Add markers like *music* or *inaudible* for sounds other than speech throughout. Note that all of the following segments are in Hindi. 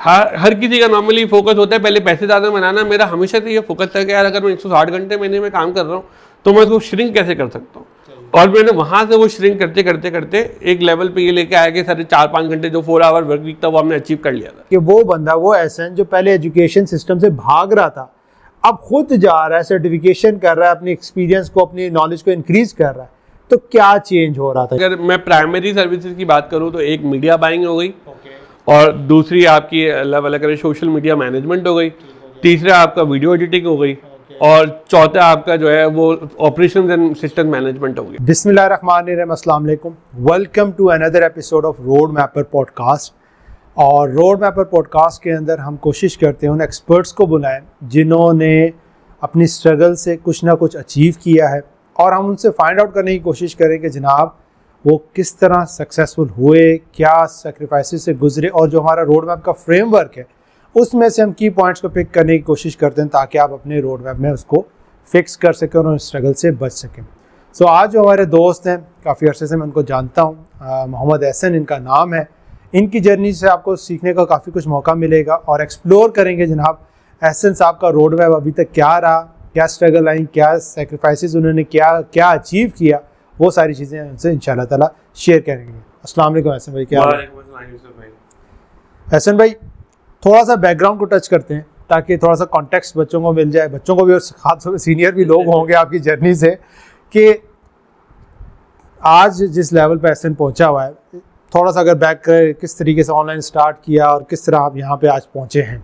हर हर किसी का नॉर्मली फोकस होता है पहले पैसे ज़्यादा बनाना मेरा हमेशा से ये फोकस था कि यार अगर मैं 160 घंटे महीने में काम कर रहा हूँ तो मैं उसको श्रिंक कैसे कर सकता हूँ और मैंने वहाँ से वो श्रिंक करते करते करते एक लेवल पे ये लेके आया कि सर चार पाँच घंटे जो फोर आवर वर्क वीक था वो हमने अचीव कर लिया था कि वो बंदा वो ऐसा जो पहले एजुकेशन सिस्टम से भाग रहा था अब खुद जा रहा है सर्टिफिकेशन कर रहा है अपने एक्सपीरियंस को अपनी नॉलेज को इंक्रीज कर रहा है तो क्या चेंज हो रहा था अगर मैं प्राइमरी सर्विसेज की बात करूँ तो एक मीडिया बाइंग हो गई और दूसरी आपकी अलग अलग करें सोशल मीडिया मैनेजमेंट हो गई तीसरा आपका वीडियो एडिटिंग हो गई और चौथा आपका जो है वो ऑपरेशन एंड सिस्टम मैनेजमेंट हो गया बिस्मिल्लाम welcome to another episode of road mapper podcast और रोड मैपर पॉडकास्ट के अंदर हम कोशिश करते हैं उन एक्सपर्ट्स को बुलाएं जिन्होंने अपनी स्ट्रगल से कुछ ना कुछ अचीव किया है और हम उनसे फाइंड आउट करने की कोशिश करें कि जनाब वो किस तरह सक्सेसफुल हुए क्या सेक्रीफाइस से गुजरे और जो हमारा रोड मैप का फ्रेमवर्क है उसमें से हम की पॉइंट्स को पिक करने की कोशिश करते हैं ताकि आप अपने रोड मैप में उसको फिक्स कर सकें और स्ट्रगल से बच सकें सो so, आज जो हमारे दोस्त हैं काफ़ी अर्से से मैं उनको जानता हूँ मोहम्मद एहसन इनका नाम है इनकी जर्नी से आपको सीखने का काफ़ी कुछ मौका मिलेगा और एक्सप्लोर करेंगे जनाब एहसन साहब का रोड मैप अभी तक क्या रहा क्या स्ट्रगल आई क्या सेक्रीफाइसेस उन्होंने क्या क्या अचीव किया वो सारी चीज़ें उनसे इन ताला शेयर करेंगे अस्सलाम वालेकुम भाई क्या हसन भाई थोड़ा सा बैकग्राउंड को टच करते हैं ताकि थोड़ा सा कॉन्टेक्स्ट बच्चों को मिल जाए बच्चों को भी और खास सीनियर भी लोग होंगे आपकी जर्नी से कि आज जिस लेवल पर एसन पहुंचा हुआ है थोड़ा सा अगर बैक करें किस तरीके से ऑनलाइन स्टार्ट किया और किस तरह आप यहाँ पे आज पहुँचे हैं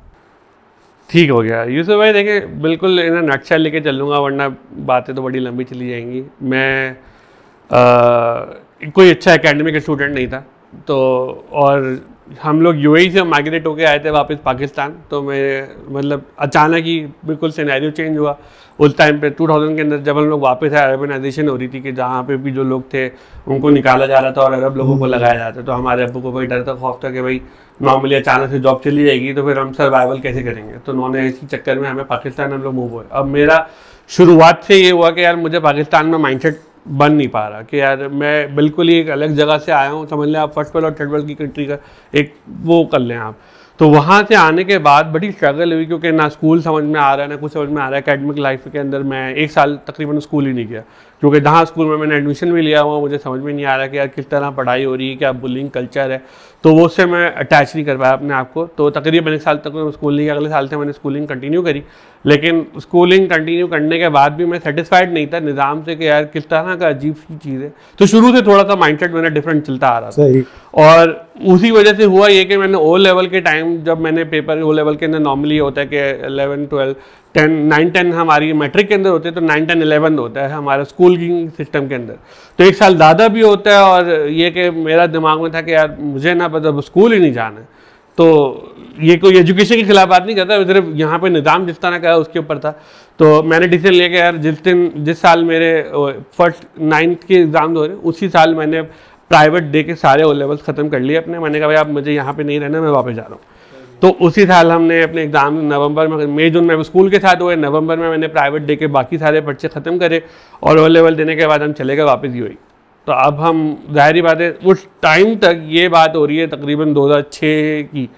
ठीक हो गया यूसुफ भाई देखिए बिल्कुल इन्हें नक्शा लेके चलूँगा वरना बातें तो बड़ी लंबी चली जाएंगी मैं आ, कोई अच्छा एकेडमिक स्टूडेंट नहीं था तो और हम लोग यू e से माइग्रेट होके आए थे वापस पाकिस्तान तो मैं मतलब अचानक ही बिल्कुल सिनेरियो चेंज हुआ उस टाइम पे 2000 के अंदर जब हम लोग वापस आए अर्बनाइजेशन हो रही थी कि जहाँ पे भी जो लोग थे उनको निकाला जा रहा था और अरब लोगों को लगाया जा रहा था तो हमारे अबू को भाई डर था खौफ था कि भाई नॉर्मली अचानक से जॉब चली जाएगी तो फिर हम सर्वाइवल कैसे करेंगे तो उन्होंने इसी चक्कर में हमें पाकिस्तान हम लोग मूव हुए अब मेरा शुरुआत से ये हुआ कि यार मुझे पाकिस्तान में माइंड बन नहीं पा रहा कि यार मैं बिल्कुल ही एक अलग जगह से आया हूँ समझ लें आप फर्स्ट वर्ल्ड और थर्ड वर्ल्ड की कंट्री का एक वो कर लें आप तो वहाँ से आने के बाद बड़ी स्ट्रगल हुई क्योंकि ना स्कूल समझ में आ रहा है ना कुछ समझ में आ रहा है एकेडमिक लाइफ के अंदर मैं एक साल तकरीबन स्कूल ही नहीं गया क्योंकि जहाँ स्कूल में मैंने एडमिशन भी लिया हुआ मुझे समझ में नहीं आ रहा कि यार किस तरह पढ़ाई हो रही है क्या बुलिंग कल्चर है तो वो उससे मैं अटैच नहीं कर पाया अपने आप को तो तकरीबन एक साल तक मैं स्कूलिंग अगले साल से मैंने स्कूलिंग कंटिन्यू करी लेकिन स्कूलिंग कंटिन्यू करने के बाद भी मैं सेटिस्फाइड नहीं था निज़ाम से कि यार किस तरह का अजीब सी चीज़ है तो शुरू से थोड़ा सा माइंड मेरा डिफरेंट चलता आ रहा था और उसी वजह से हुआ ये कि मैंने ओ लेवल के टाइम जब मैंने पेपर ओ लेवल के अंदर नॉर्मली होता है कि eleven twelve ten nine ten हमारी मैट्रिक के अंदर होते हैं तो नाइन टेन इलेवन होता है हमारा स्कूल सिस्टम के अंदर तो एक साल दादा भी होता है और ये कि मेरा दिमाग में था कि यार मुझे ना मतलब स्कूल ही नहीं जाना तो ये कोई एजुकेशन के खिलाफ बात नहीं करता सिर्फ यहाँ पे निज़ाम जिस तरह का है उसके ऊपर था तो मैंने डिसीजन लिया कि यार जिस दिन जिस साल मेरे फर्स्ट नाइन्थ के एग्ज़ाम हो रहे उसी साल मैंने प्राइवेट डे के सारे ओ लेवल्स ख़त्म कर लिए अपने मैंने कहा भाई आप मुझे यहाँ पे नहीं रहना मैं वापस जा रहा हूँ तो उसी साल हमने अपने एग्ज़ाम नवंबर में मई जून में स्कूल के साथ हुए नवंबर में मैंने प्राइवेट डे के बाकी सारे पर्चे ख़त्म करे और ओ लेवल देने के बाद हम चले गए वापस यू e. तो अब हम जाहिर बात है उस टाइम तक ये बात हो रही है तकरीबन 2006 की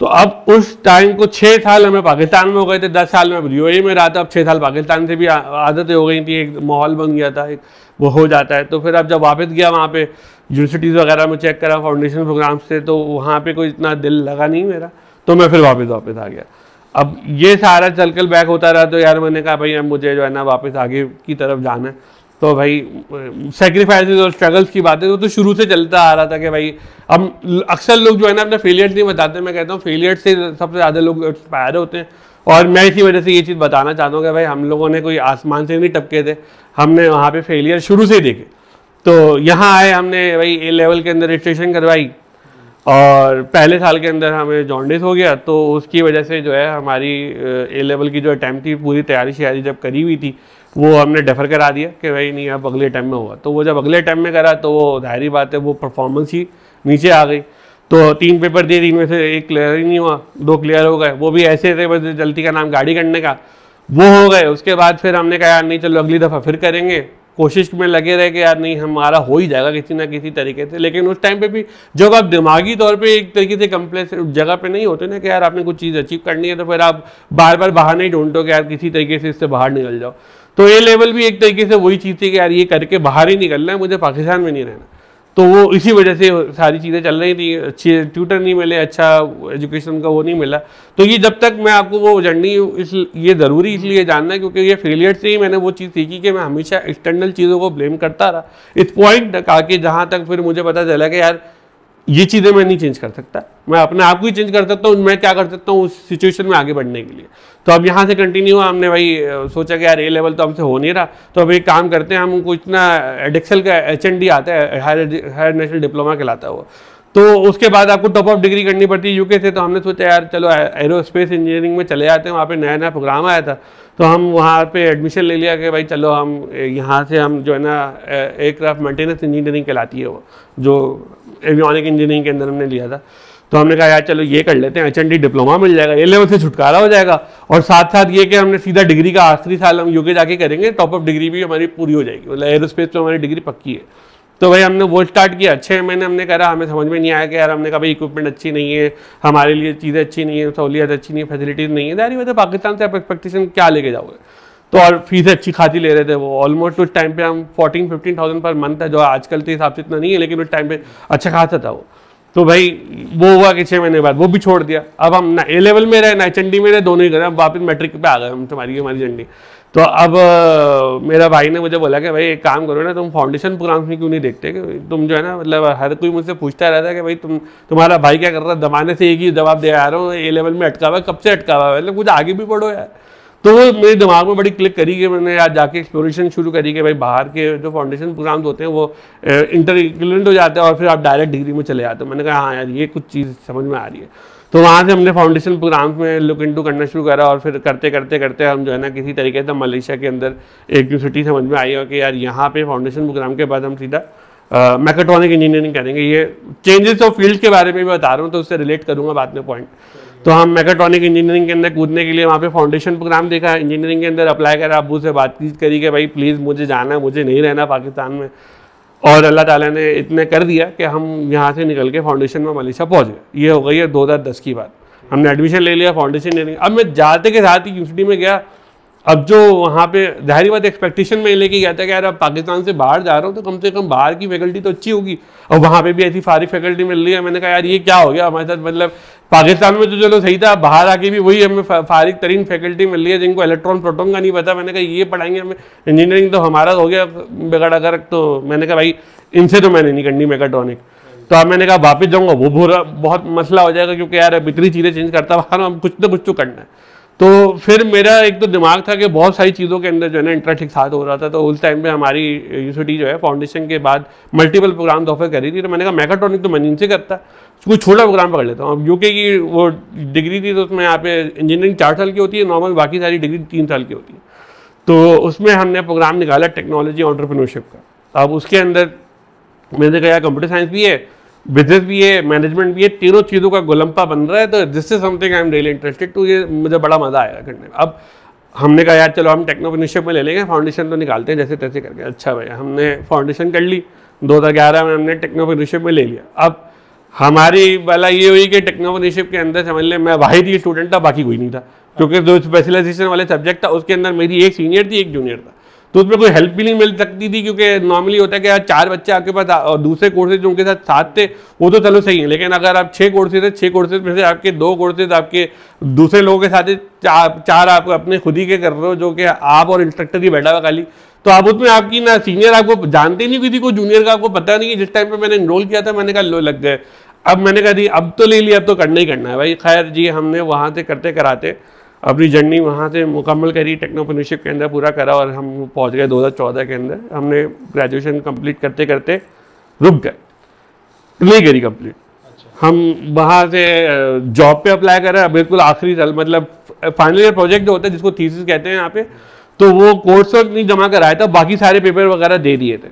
तो अब उस टाइम को छः साल हमें पाकिस्तान में हो गए थे दस साल में यू e में रहा था अब छः साल पाकिस्तान से भी आदतें हो गई थी एक माहौल बन गया था एक वो हो जाता है तो फिर अब जब वापस गया वहाँ पे यूनिवर्सिटीज़ वगैरह में चेक करा फाउंडेशन प्रोग्राम से तो वहाँ पे कोई इतना दिल लगा नहीं मेरा तो मैं फिर वापस वापस आ गया अब ये सारा चलकल बैक होता रहा तो यार मैंने कहा भाई अब मुझे जो है ना वापस आगे की तरफ जाना है तो भाई सेक्रीफाइस और स्ट्रगल्स की बातें तो, तो शुरू से चलता आ रहा था कि भाई अब अक्सर लोग जो है ना अपने फेलियर्स नहीं बताते मैं कहता हूँ फेलियर से सबसे ज़्यादा लोग इंस्पायर होते हैं और मैं इसी वजह से ये चीज़ बताना चाहता हूँ कि भाई हम लोगों ने कोई आसमान से नहीं टपके थे हमने वहाँ पर फेलियर शुरू से ही देखे तो यहाँ आए हमने भाई ए लेवल के अंदर रजिस्ट्रेशन करवाई और पहले साल के अंदर हमें जॉन्डिस हो गया तो उसकी वजह से जो है हमारी ए लेवल की जो अटैम्प थी पूरी तैयारी शैयारी जब करी हुई थी वो हमने डेफर करा दिया कि भाई नहीं अब अगले टाइम में हुआ तो वो जब अगले टाइम में करा तो वो जाहरी बात है वो परफॉर्मेंस ही नीचे आ गई तो तीन पेपर दिए तीन में से एक क्लियर ही नहीं हुआ दो क्लियर हो गए वो भी ऐसे थे बस जल्दी का नाम गाड़ी करने का वो हो गए उसके बाद फिर हमने कहा यार नहीं चलो अगली दफ़ा फिर करेंगे कोशिश में लगे रहे कि यार नहीं हमारा हो ही जाएगा किसी ना किसी तरीके से लेकिन उस टाइम पे भी जब आप दिमागी तौर पे एक तरीके से कम्प्लेस जगह पे नहीं होते ना कि यार आपने कुछ चीज़ अचीव करनी है तो फिर आप बार बार बाहर नहीं ढूंढो कि यार किसी तरीके से इससे बाहर निकल जाओ तो ये लेवल भी एक तरीके से वही चीज़ थी कि यार ये करके बाहर ही निकलना है मुझे पाकिस्तान में नहीं रहना तो वो इसी वजह से सारी चीज़ें चल रही थी अच्छे ट्यूटर नहीं मिले अच्छा एजुकेशन का वो नहीं मिला तो ये जब तक मैं आपको वो जर्नी इस ये ज़रूरी इसलिए जानना क्योंकि ये फेलियर से ही मैंने वो चीज़ सीखी कि मैं हमेशा एक्सटर्नल चीज़ों को ब्लेम करता रहा इस पॉइंट तक आके जहाँ तक फिर मुझे पता चला कि यार ये चीज़ें मैं नहीं चेंज कर सकता मैं अपने आप को ही चेंज कर सकता हूँ मैं क्या कर सकता हूँ उस सिचुएशन में आगे बढ़ने के लिए तो अब यहाँ से कंटिन्यू हमने भाई सोचा कि यार ए लेवल तो हमसे हो नहीं रहा तो अब एक काम करते हैं हम इतना एडिक्सल का एच आता है हायर हायर नेशनल डिप्लोमा कहलाता है वो तो उसके बाद आपको टॉप ऑफ डिग्री करनी पड़ती है यूके से तो हमने सोचा यार चलो एरोस्पेस इंजीनियरिंग में चले जाते हैं वहाँ पे नया नया प्रोग्राम आया था तो हम वहाँ पे एडमिशन ले लिया कि भाई चलो हम यहाँ से हम जो है ना एयरक्राफ्ट मेंटेनेंस इंजीनियरिंग कहलाती है वो जो एवियोनिक इंजीनियरिंग के अंदर हमने लिया था तो हमने कहा यार चलो ये कर लेते हैं एच डिप्लोमा मिल जाएगा ए लेवल से छुटकारा हो जाएगा और साथ साथ ये कि हमने सीधा डिग्री का आखिरी साल हम यूके जाके करेंगे टॉप अप डिग्री भी हमारी पूरी हो जाएगी मतलब एरोस्पेस में हमारी डिग्री पक्की है तो भाई हमने वो स्टार्ट किया छः महीने हमने करा हमें समझ में नहीं आया कि यार हमने कहा भाई इक्विपमेंट अच्छी नहीं है हमारे लिए चीज़ें अच्छी नहीं है सहूलियत अच्छी नहीं है फैसिलिटीज़ नहीं है तो यार ये पाकिस्तान से आप एक्सपेक्टेशन क्या लेके जाओगे तो और फीस अच्छी खासी ले रहे थे वो ऑलमोस्ट उस टाइम पे हम fourteen fifteen thousand per month था जो आजकल के तो हिसाब से इतना नहीं है लेकिन उस टाइम पे अच्छा खासा था वो तो भाई वो हुआ कि छः महीने बाद वो भी छोड़ दिया अब हम ना ए लेवल में रहे ना चंडी में रहे दोनों ही करें अब वापस मैट्रिक पे आ गए हम तुम्हारी हमारी चंडी तो अब मेरा भाई ने मुझे बोला कि भाई एक काम करो ना तुम फाउंडेशन प्रोग्राम्स में क्यों नहीं देखते कि तुम जो है ना मतलब हर कोई मुझसे पूछता रहता है कि भाई तुम तुम्हारा भाई क्या कर रहा है जमाने से एक ही जवाब दे आ रहा हूँ ए लेवल में अटका हुआ कब से अटका हुआ है मतलब कुछ आगे भी बढ़ो यार तो वो मेरे दिमाग में बड़ी क्लिक करी कि मैंने आज जाके एक्सप्लोरेशन शुरू करी कि भाई बाहर के जो फाउंडेशन प्रोग्राम्स होते हैं वो इंटर हो जाते हैं और फिर आप डायरेक्ट डिग्री में चले जाते हैं मैंने कहा हाँ यार ये कुछ चीज़ समझ में आ रही है तो वहाँ से हमने फाउंडेशन प्रोग्राम्स में लुक इन टू करना शुरू करा और फिर करते करते करते हम जो है ना किसी तरीके से मलेशिया के अंदर एक यूनिवर्सिटी समझ में आई है कि यार यहाँ पे फाउंडेशन प्रोग्राम के बाद हम सीधा मैकेट्रॉनिक इंजीनियरिंग करेंगे ये चेंजेस ऑफ फील्ड के बारे में भी बता रहा हूँ तो उससे रिलेट करूँगा बाद में पॉइंट तो हम मेकाट्रॉनिक इंजीनियरिंग के अंदर कूदने के लिए वहाँ पे फाउंडेशन प्रोग्राम देखा इंजीनियरिंग के अंदर अप्लाई करा अबू से बातचीत करी कि भाई प्लीज़ मुझे जाना है मुझे नहीं रहना पाकिस्तान में और अल्लाह ताला ने इतने कर दिया कि हम यहाँ से निकल के फाउंडेशन में मलेशिया पहुँच गए ये हो गई है दो की बात हमने एडमिशन ले लिया फाउंडेशन इंजीनियरिंग अब मैं जाते के साथ ही यूनिवर्सिटी में गया अब जो वहाँ पे जाहिर बात एक्सपेक्टेशन में लेके गया था कि यार अब पाकिस्तान से बाहर जा रहा हूँ तो कम से कम बाहर की फैकल्टी तो अच्छी होगी और वहाँ पे भी ऐसी सारी फैकल्टी मिल रही है मैंने कहा यार ये क्या हो गया हमारे साथ मतलब पाकिस्तान में तो चलो सही था बाहर आके भी वही हमें फ़ारिक तरीन फैकल्टी मिल रही है जिनको इलेक्ट्रॉन प्रोटोन का नहीं पता मैंने कहा ये पढ़ाएंगे हमें इंजीनियरिंग तो हमारा हो गया बिगड़ा कर तो मैंने कहा भाई इनसे तो मैंने नहीं करनी मेकाट्रॉनिक तो अब मैंने कहा वापस जाऊँगा वो बुरा बहुत मसला हो जाएगा क्योंकि यार अब इतनी चीज़ें चेंज करता वहाँ हम कुछ ना कुछ तो करना है तो फिर मेरा एक तो दिमाग था कि बहुत सारी चीज़ों के अंदर जो है ना इंटरेस्ट एक साथ हो रहा था तो उस टाइम पे हमारी यूनिवर्सिटी जो है फाउंडेशन के बाद मल्टीपल प्रोग्राम ऑफर कर रही थी तो मैंने कहा मैकाट्रॉनिक तो मन इनसे करता कुछ छोटा प्रोग्राम पकड़ लेता हूँ अब यूके की वो डिग्री थी तो उसमें यहाँ पे इंजीनियरिंग चार साल की होती है नॉर्मल बाकी सारी डिग्री तीन साल की होती है तो उसमें हमने प्रोग्राम निकाला टेक्नोलॉजी ऑन्टरप्रनोरशिप का अब उसके अंदर मैंने कहा कंप्यूटर साइंस भी है बिजनेस भी है मैनेजमेंट भी है तीनों चीज़ों का गोलम्पा बन रहा है तो this is something I am really interested to ये मुझे बड़ा मज़ा आएगा करने में अब हमने कहा यार चलो हम टेक्नोपनिशिप में ले लेंगे फाउंडेशन तो निकालते हैं जैसे तैसे करके अच्छा भाई हमने फाउंडेशन कर ली दो में हमने टेक्नोपनिशिप में ले लिया अब हमारी वाला ये हुई कि टेक्नोपनिशिप के अंदर समझ लें मैं वाहिद ही स्टूडेंट था बाकी कोई नहीं था क्योंकि जो स्पेशलाइजेशन वाले सब्जेक्ट था उसके अंदर मेरी एक सीनियर थी एक जूनियर था तो उसमें कोई हेल्प भी नहीं मिल सकती थी क्योंकि नॉर्मली होता है कि यार चार बच्चे आपके पास और दूसरे कोर्सेज उनके साथ साथ थे वो तो चलो सही है लेकिन अगर आप छः कोर्सेज है छः कोर्सेज में से आपके दो कोर्सेज आपके दूसरे लोगों के साथ चार चार आप अपने खुद ही के कर रहे हो जो कि आप और इंस्ट्रक्टर ही बैठा हुआ खाली तो आप उसमें आपकी ना सीनियर आपको जानते नहीं किसी को जूनियर का आपको पता नहीं कि जिस टाइम पर मैंने इनरोल किया था मैंने कहा लो लग गए अब मैंने कहा जी अब तो ले लिया अब तो करना ही करना है भाई खैर जी हमने वहाँ से करते कराते अपनी जर्नी वहाँ से मुकम्मल करी टेक्नोपनरशिप के अंदर पूरा करा और हम पहुँच गए 2014 के अंदर हमने ग्रेजुएशन कंप्लीट करते करते रुक गए नहीं करी कंप्लीट अच्छा। हम वहाँ से जॉब पे अप्लाई करा बिल्कुल आखिरी साल मतलब फाइनल ईयर प्रोजेक्ट जो होता है जिसको थीसिस कहते हैं यहाँ पे तो वो कोर्स वर्क नहीं जमा कराया था बाकी सारे पेपर वगैरह दे दिए थे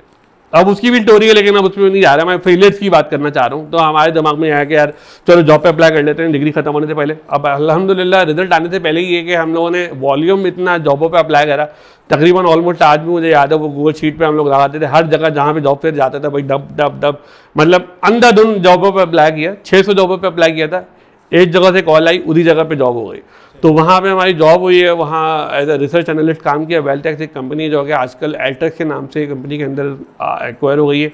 अब उसकी भी इंटोरी है लेकिन अब उसमें नहीं जा रहा मैं फेलियर्स की बात करना चाह रहा हूँ तो हमारे दिमाग में आया कि यार चलो जॉब पे अप्लाई कर लेते हैं डिग्री खत्म होने से पहले अब अलहमदिल्ला रिजल्ट आने से पहले ही है कि हम लोगों ने वॉल्यूम इतना जॉबों पर अप्लाई करा तकरीबन ऑलमोस्ट आज भी मुझे याद है वो गूगल शीट पर हम लोग लगाते थे हर जगह जहाँ पे जॉब फेयर जाते थे भाई डब डब डब मतलब अंधाधुन जॉबों पर अप्लाई किया छः सौ जॉबों पर अप्लाई किया था एक जगह से कॉल आई उसी जगह पर जॉब हो गई तो वहाँ पे हमारी जॉब हुई है वहाँ एज ए रिसर्च एनालिस्ट काम किया वेलटेक्स एक कंपनी जो कि आजकल एल्टेक्स के नाम से कंपनी के अंदर एक्वायर हो गई है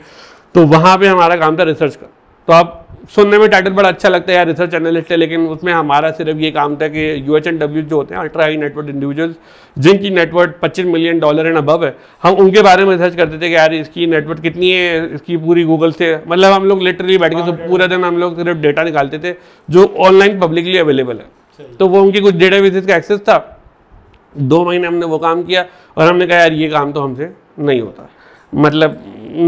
तो वहाँ पे हमारा काम था रिसर्च का तो आप सुनने में टाइटल बड़ा अच्छा लगता है यार रिसर्च एनालिस्ट है लेकिन उसमें हमारा सिर्फ ये काम था कि यू एच एंड डब्ल्यू जो होते हैं अल्ट्रा हाई नेटवर्क इंडिविजुअल्स जिनकी network 25 million dollar and above है हम उनके बारे में रिसर्च करते थे कि यार इसकी नेटवर्क कितनी है इसकी पूरी गूगल से मतलब हम लोग लिटरली बैठ के तो पूरा दिन हम लोग सिर्फ डेटा निकालते थे जो ऑनलाइन पब्लिकली अवेलेबल है तो वो उनकी कुछ डेटा बेसिस का एक्सेस था दो महीने हमने वो काम किया और हमने कहा यार ये काम तो हमसे नहीं होता मतलब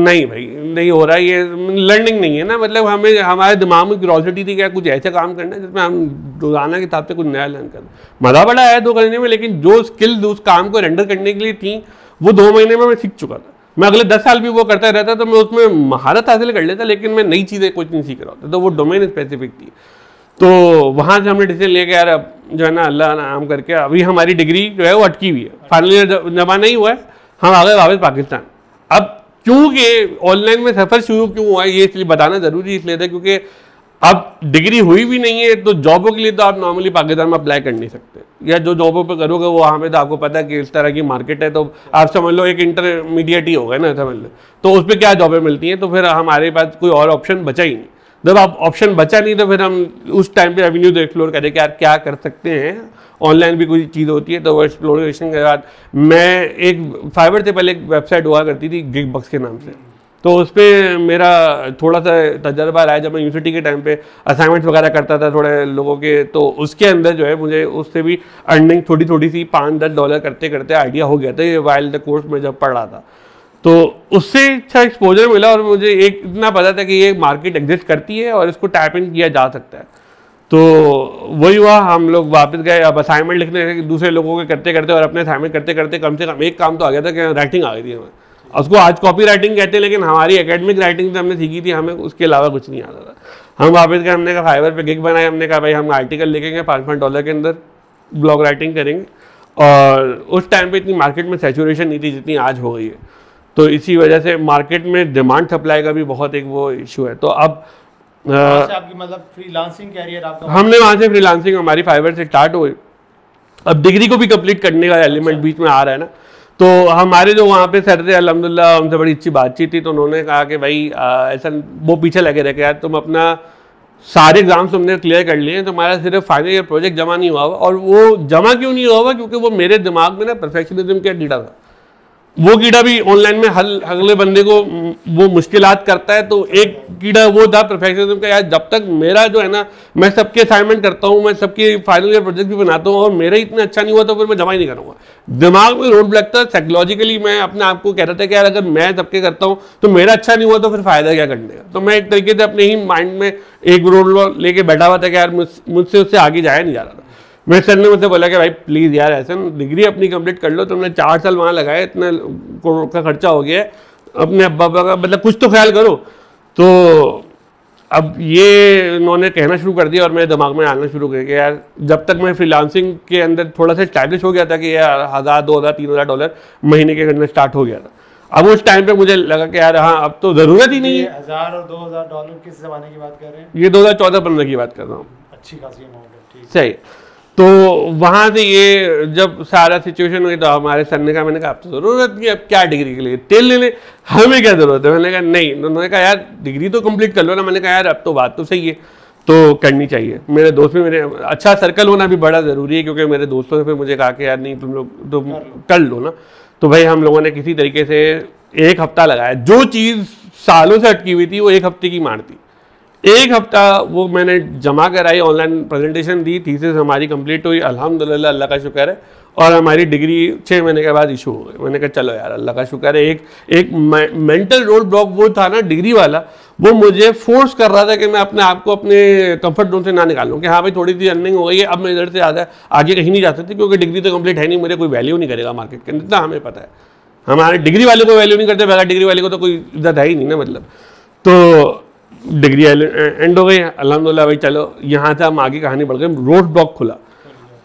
नहीं भाई नहीं हो रहा ये लर्निंग नहीं है ना मतलब हमें हमारे दिमाग में क्यूरोसिटी थी क्या कुछ ऐसे काम करना है जिसमें हम रोज़ाना के हिसाब से कुछ नया लर्न करना मज़ा बड़ा आया दो करने में लेकिन जो स्किल उस काम को रेंडर करने के लिए थी वो दो महीने में मैं सीख चुका था मैं अगले दस साल भी वो करता रहता तो मैं उसमें महारत हासिल कर लेता लेकिन मैं नई चीज़ें कुछ नहीं सीख रहा होता तो वो डोमेन स्पेसिफिक थी तो वहाँ से हमने डिसीजन लिया कि यार अब जो है ना अल्लाह नाम करके अभी हमारी डिग्री जो है वो अटकी हुई है फाइनल ईयर जमा नहीं हुआ है हम आ गए वापस पाकिस्तान अब क्योंकि ऑनलाइन में सफ़र शुरू क्यों हुआ है ये इसलिए बताना ज़रूरी इसलिए था क्योंकि अब डिग्री हुई भी नहीं है तो जॉबों के लिए तो आप नॉर्मली पाकिस्तान में अप्लाई कर नहीं सकते या जो जॉबों पर करोगे वो वहाँ पर तो आपको पता है कि इस तरह की मार्केट है तो आप समझ लो एक इंटरमीडिएट ही होगा ना समझ लो तो उस पर क्या जॉबें मिलती हैं तो फिर हमारे पास कोई और ऑप्शन बचा ही नहीं जब आप ऑप्शन बचा नहीं तो फिर हम उस टाइम पे एवेन्यूज एक्सप्लोर तो करें कि यार क्या कर सकते हैं ऑनलाइन भी कोई चीज़ होती है तो वो एक्सप्लोरेशन के बाद मैं एक फाइबर से पहले एक वेबसाइट हुआ करती थी गिग बक्स के नाम से तो उस पर मेरा थोड़ा सा तजर्बा रहा है जब मैं यूनिवर्सिटी के टाइम पे असाइनमेंट्स वगैरह करता था थोड़े लोगों के तो उसके अंदर जो है मुझे उससे भी अर्निंग थोड़ी थोड़ी सी पाँच दस डॉलर करते करते आइडिया हो गया था वाइल्ड द कोर्स में जब पढ़ रहा था तो उससे अच्छा एक्सपोजर मिला और मुझे एक इतना पता था कि ये मार्केट एग्जिस्ट करती है और इसको टैप इन किया जा सकता है तो वही हुआ हम लोग वापस गए अब असाइनमेंट लिखने दूसरे लोगों के करते करते और अपने असाइनमेंट करते करते कम से कम एक काम तो आ गया था कि राइटिंग आ गई थी हमें उसको आज कॉपी राइटिंग कहते हैं लेकिन हमारी एकेडमिक राइटिंग तो हमने सीखी थी हमें उसके अलावा कुछ नहीं आता था हम वापस गए हमने कहा फाइबर पर गिग बनाए हमने कहा भाई हम आर्टिकल लिखेंगे पाँच पाँच डॉलर के अंदर ब्लॉग राइटिंग करेंगे और उस टाइम पे इतनी मार्केट में सेचुरेशन नहीं थी जितनी आज हो गई है तो इसी वजह से मार्केट में डिमांड सप्लाई का भी बहुत एक वो इशू है तो अब तो मतलब हमने मतलब वहाँ से फ्रीलांसिंग हमारी फाइबर से स्टार्ट हुई अब डिग्री को भी कंप्लीट करने का एलिमेंट अच्छा। बीच में आ रहा है ना तो हमारे जो वहाँ पे सर थे अलहमदिल्ला उनसे बड़ी अच्छी बातचीत थी तो उन्होंने कहा कि भाई ऐसा वो पीछे लगे रहे यार तुम अपना सारे एग्ज़ाम्स हमने क्लियर कर लिए तुम्हारा सिर्फ फाइनल ईयर प्रोजेक्ट जमा नहीं हुआ हुआ और वो जमा क्यों नहीं हुआ हुआ क्योंकि वो मेरे दिमाग में ना परफेक्शनिज्म के डीटा था वो कीड़ा भी ऑनलाइन में हल अगले बंदे को वो मुश्किल करता है तो एक कीड़ा वो था परफेक्शनिज्म का यार जब तक मेरा जो है ना मैं सबके असाइनमेंट करता हूँ मैं सबके फाइनल ईयर प्रोजेक्ट भी बनाता हूँ और मेरा इतना अच्छा नहीं हुआ तो फिर मैं जमा ही नहीं करूँगा दिमाग में रोड ब्लैक था साइकोलॉजिकली मैं अपने आप को कह रहा था कि यार अगर मैं सबके करता हूँ तो मेरा अच्छा नहीं हुआ तो फिर फ़ायदा क्या करने का तो मैं एक तरीके से अपने ही माइंड में एक रोड लेके बैठा हुआ था कि यार मुझसे उससे आगे जाया नहीं जा रहा था मेरे सर ने मुझसे बोला कि भाई प्लीज़ यार ऐसे डिग्री अपनी कंप्लीट कर लो तुमने चार साल वहाँ लगाए इतने करोड़ का खर्चा हो गया है अपने अब बाबा का मतलब कुछ तो ख्याल करो तो अब ये इन्होंने कहना शुरू कर दिया और मेरे दिमाग में आना शुरू कर कि यार जब तक मैं फ्रीलांसिंग के अंदर थोड़ा सा स्टैब्लिश हो गया था कि यार हज़ार दो हज़ार तीन हज़ार डॉलर महीने के अंदर स्टार्ट हो गया था अब उस टाइम पे मुझे लगा कि यार हाँ अब तो ज़रूरत ही नहीं है हज़ार और दो हज़ार डॉलर किस ज़माने की बात कर रहे हैं ये दो हज़ार चौदह पंद्रह की बात कर रहा हूँ अच्छी खासी अमाउंट है सही तो वहाँ से ये जब सारा सिचुएशन हुई तो हमारे सर ने कहा मैंने कहा आप तो ज़रूरत नहीं अब क्या डिग्री के लिए तेल ले लें हमें क्या ज़रूरत है मैंने कहा नहीं तो उन्होंने कहा यार डिग्री तो कंप्लीट कर लो ना मैंने कहा यार अब तो बात तो सही है तो करनी चाहिए मेरे दोस्त भी मेरे अच्छा सर्कल होना भी बड़ा ज़रूरी है क्योंकि मेरे दोस्तों ने फिर मुझे कहा कि यार नहीं तुम लोग तुम कर लो ना तो भाई हम लोगों ने किसी तरीके से एक हफ्ता लगाया जो चीज़ सालों से अटकी हुई थी वो एक हफ्ते की मार थी एक हफ्ता वो मैंने जमा कराई ऑनलाइन प्रेजेंटेशन दी थीसिस हमारी कंप्लीट हुई अल्हम्दुलिल्लाह अल्लाह का शुक्र है और हमारी डिग्री छः महीने के बाद इशू हो गई मैंने कहा चलो यार अल्लाह का शुक्र है एक एक मेंटल रोड ब्लॉक वो था ना डिग्री वाला वो मुझे फोर्स कर रहा था कि मैं अपने आप को अपने कंफर्ट जोन से ना निकालूँ कि हाँ भाई थोड़ी सी अर्निंग हो गई है अब मैं इधर से ज़्यादा आगे कहीं नहीं जा सकती क्योंकि डिग्री तो कंप्लीट है नहीं मुझे कोई वैल्यू नहीं करेगा मार्केट के जितना हमें पता है हमारे डिग्री वाले को वैल्यू नहीं करते बगैर डिग्री वाले को तो कोई इज्जत है ही नहीं ना मतलब तो डिग्री एंड हो गई अलहमदिल्ला भाई चलो यहाँ से हम आगे कहानी बढ़ गए रोड ब्लॉक खुला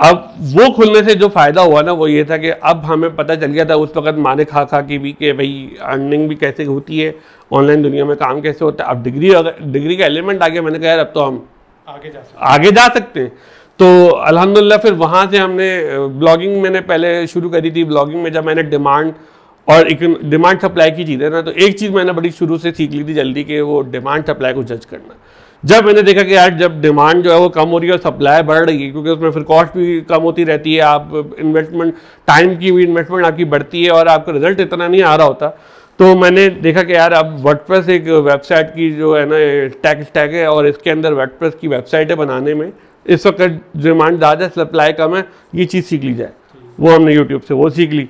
अब वो खुलने से जो फ़ायदा हुआ ना वो ये था कि अब हमें पता चल गया था उस वक्त माने खा खा की भी कि भाई अर्निंग भी कैसे होती है ऑनलाइन दुनिया में काम कैसे होता है अब डिग्री अगर डिग्री का एलिमेंट आ गया मैंने कहा यार अब तो हम आगे जा सकते आगे जा सकते हैं तो अलहमदिल्ला फिर वहाँ से हमने ब्लॉगिंग मैंने पहले शुरू करी थी ब्लॉगिंग में जब मैंने डिमांड और डिमांड सप्लाई की चीज़ है ना तो एक चीज़ मैंने बड़ी शुरू से सीख ली थी जल्दी के वो डिमांड सप्लाई को जज करना जब मैंने देखा कि यार जब डिमांड जो है वो कम हो रही है और सप्लाई बढ़ रही है क्योंकि उसमें फिर कॉस्ट भी कम होती रहती है आप इन्वेस्टमेंट टाइम की भी इन्वेस्टमेंट आपकी बढ़ती है और आपका रिजल्ट इतना नहीं आ रहा होता तो मैंने देखा कि यार अब वर्डप्रेस एक वेबसाइट की जो है ना टैग स्टैग है और इसके अंदर वर्डप्रेस की वेबसाइटें बनाने में इस वक्त डिमांड ज़्यादा सप्लाई कम है ये चीज़ सीख ली जाए वो हमने यूट्यूब से वो सीख ली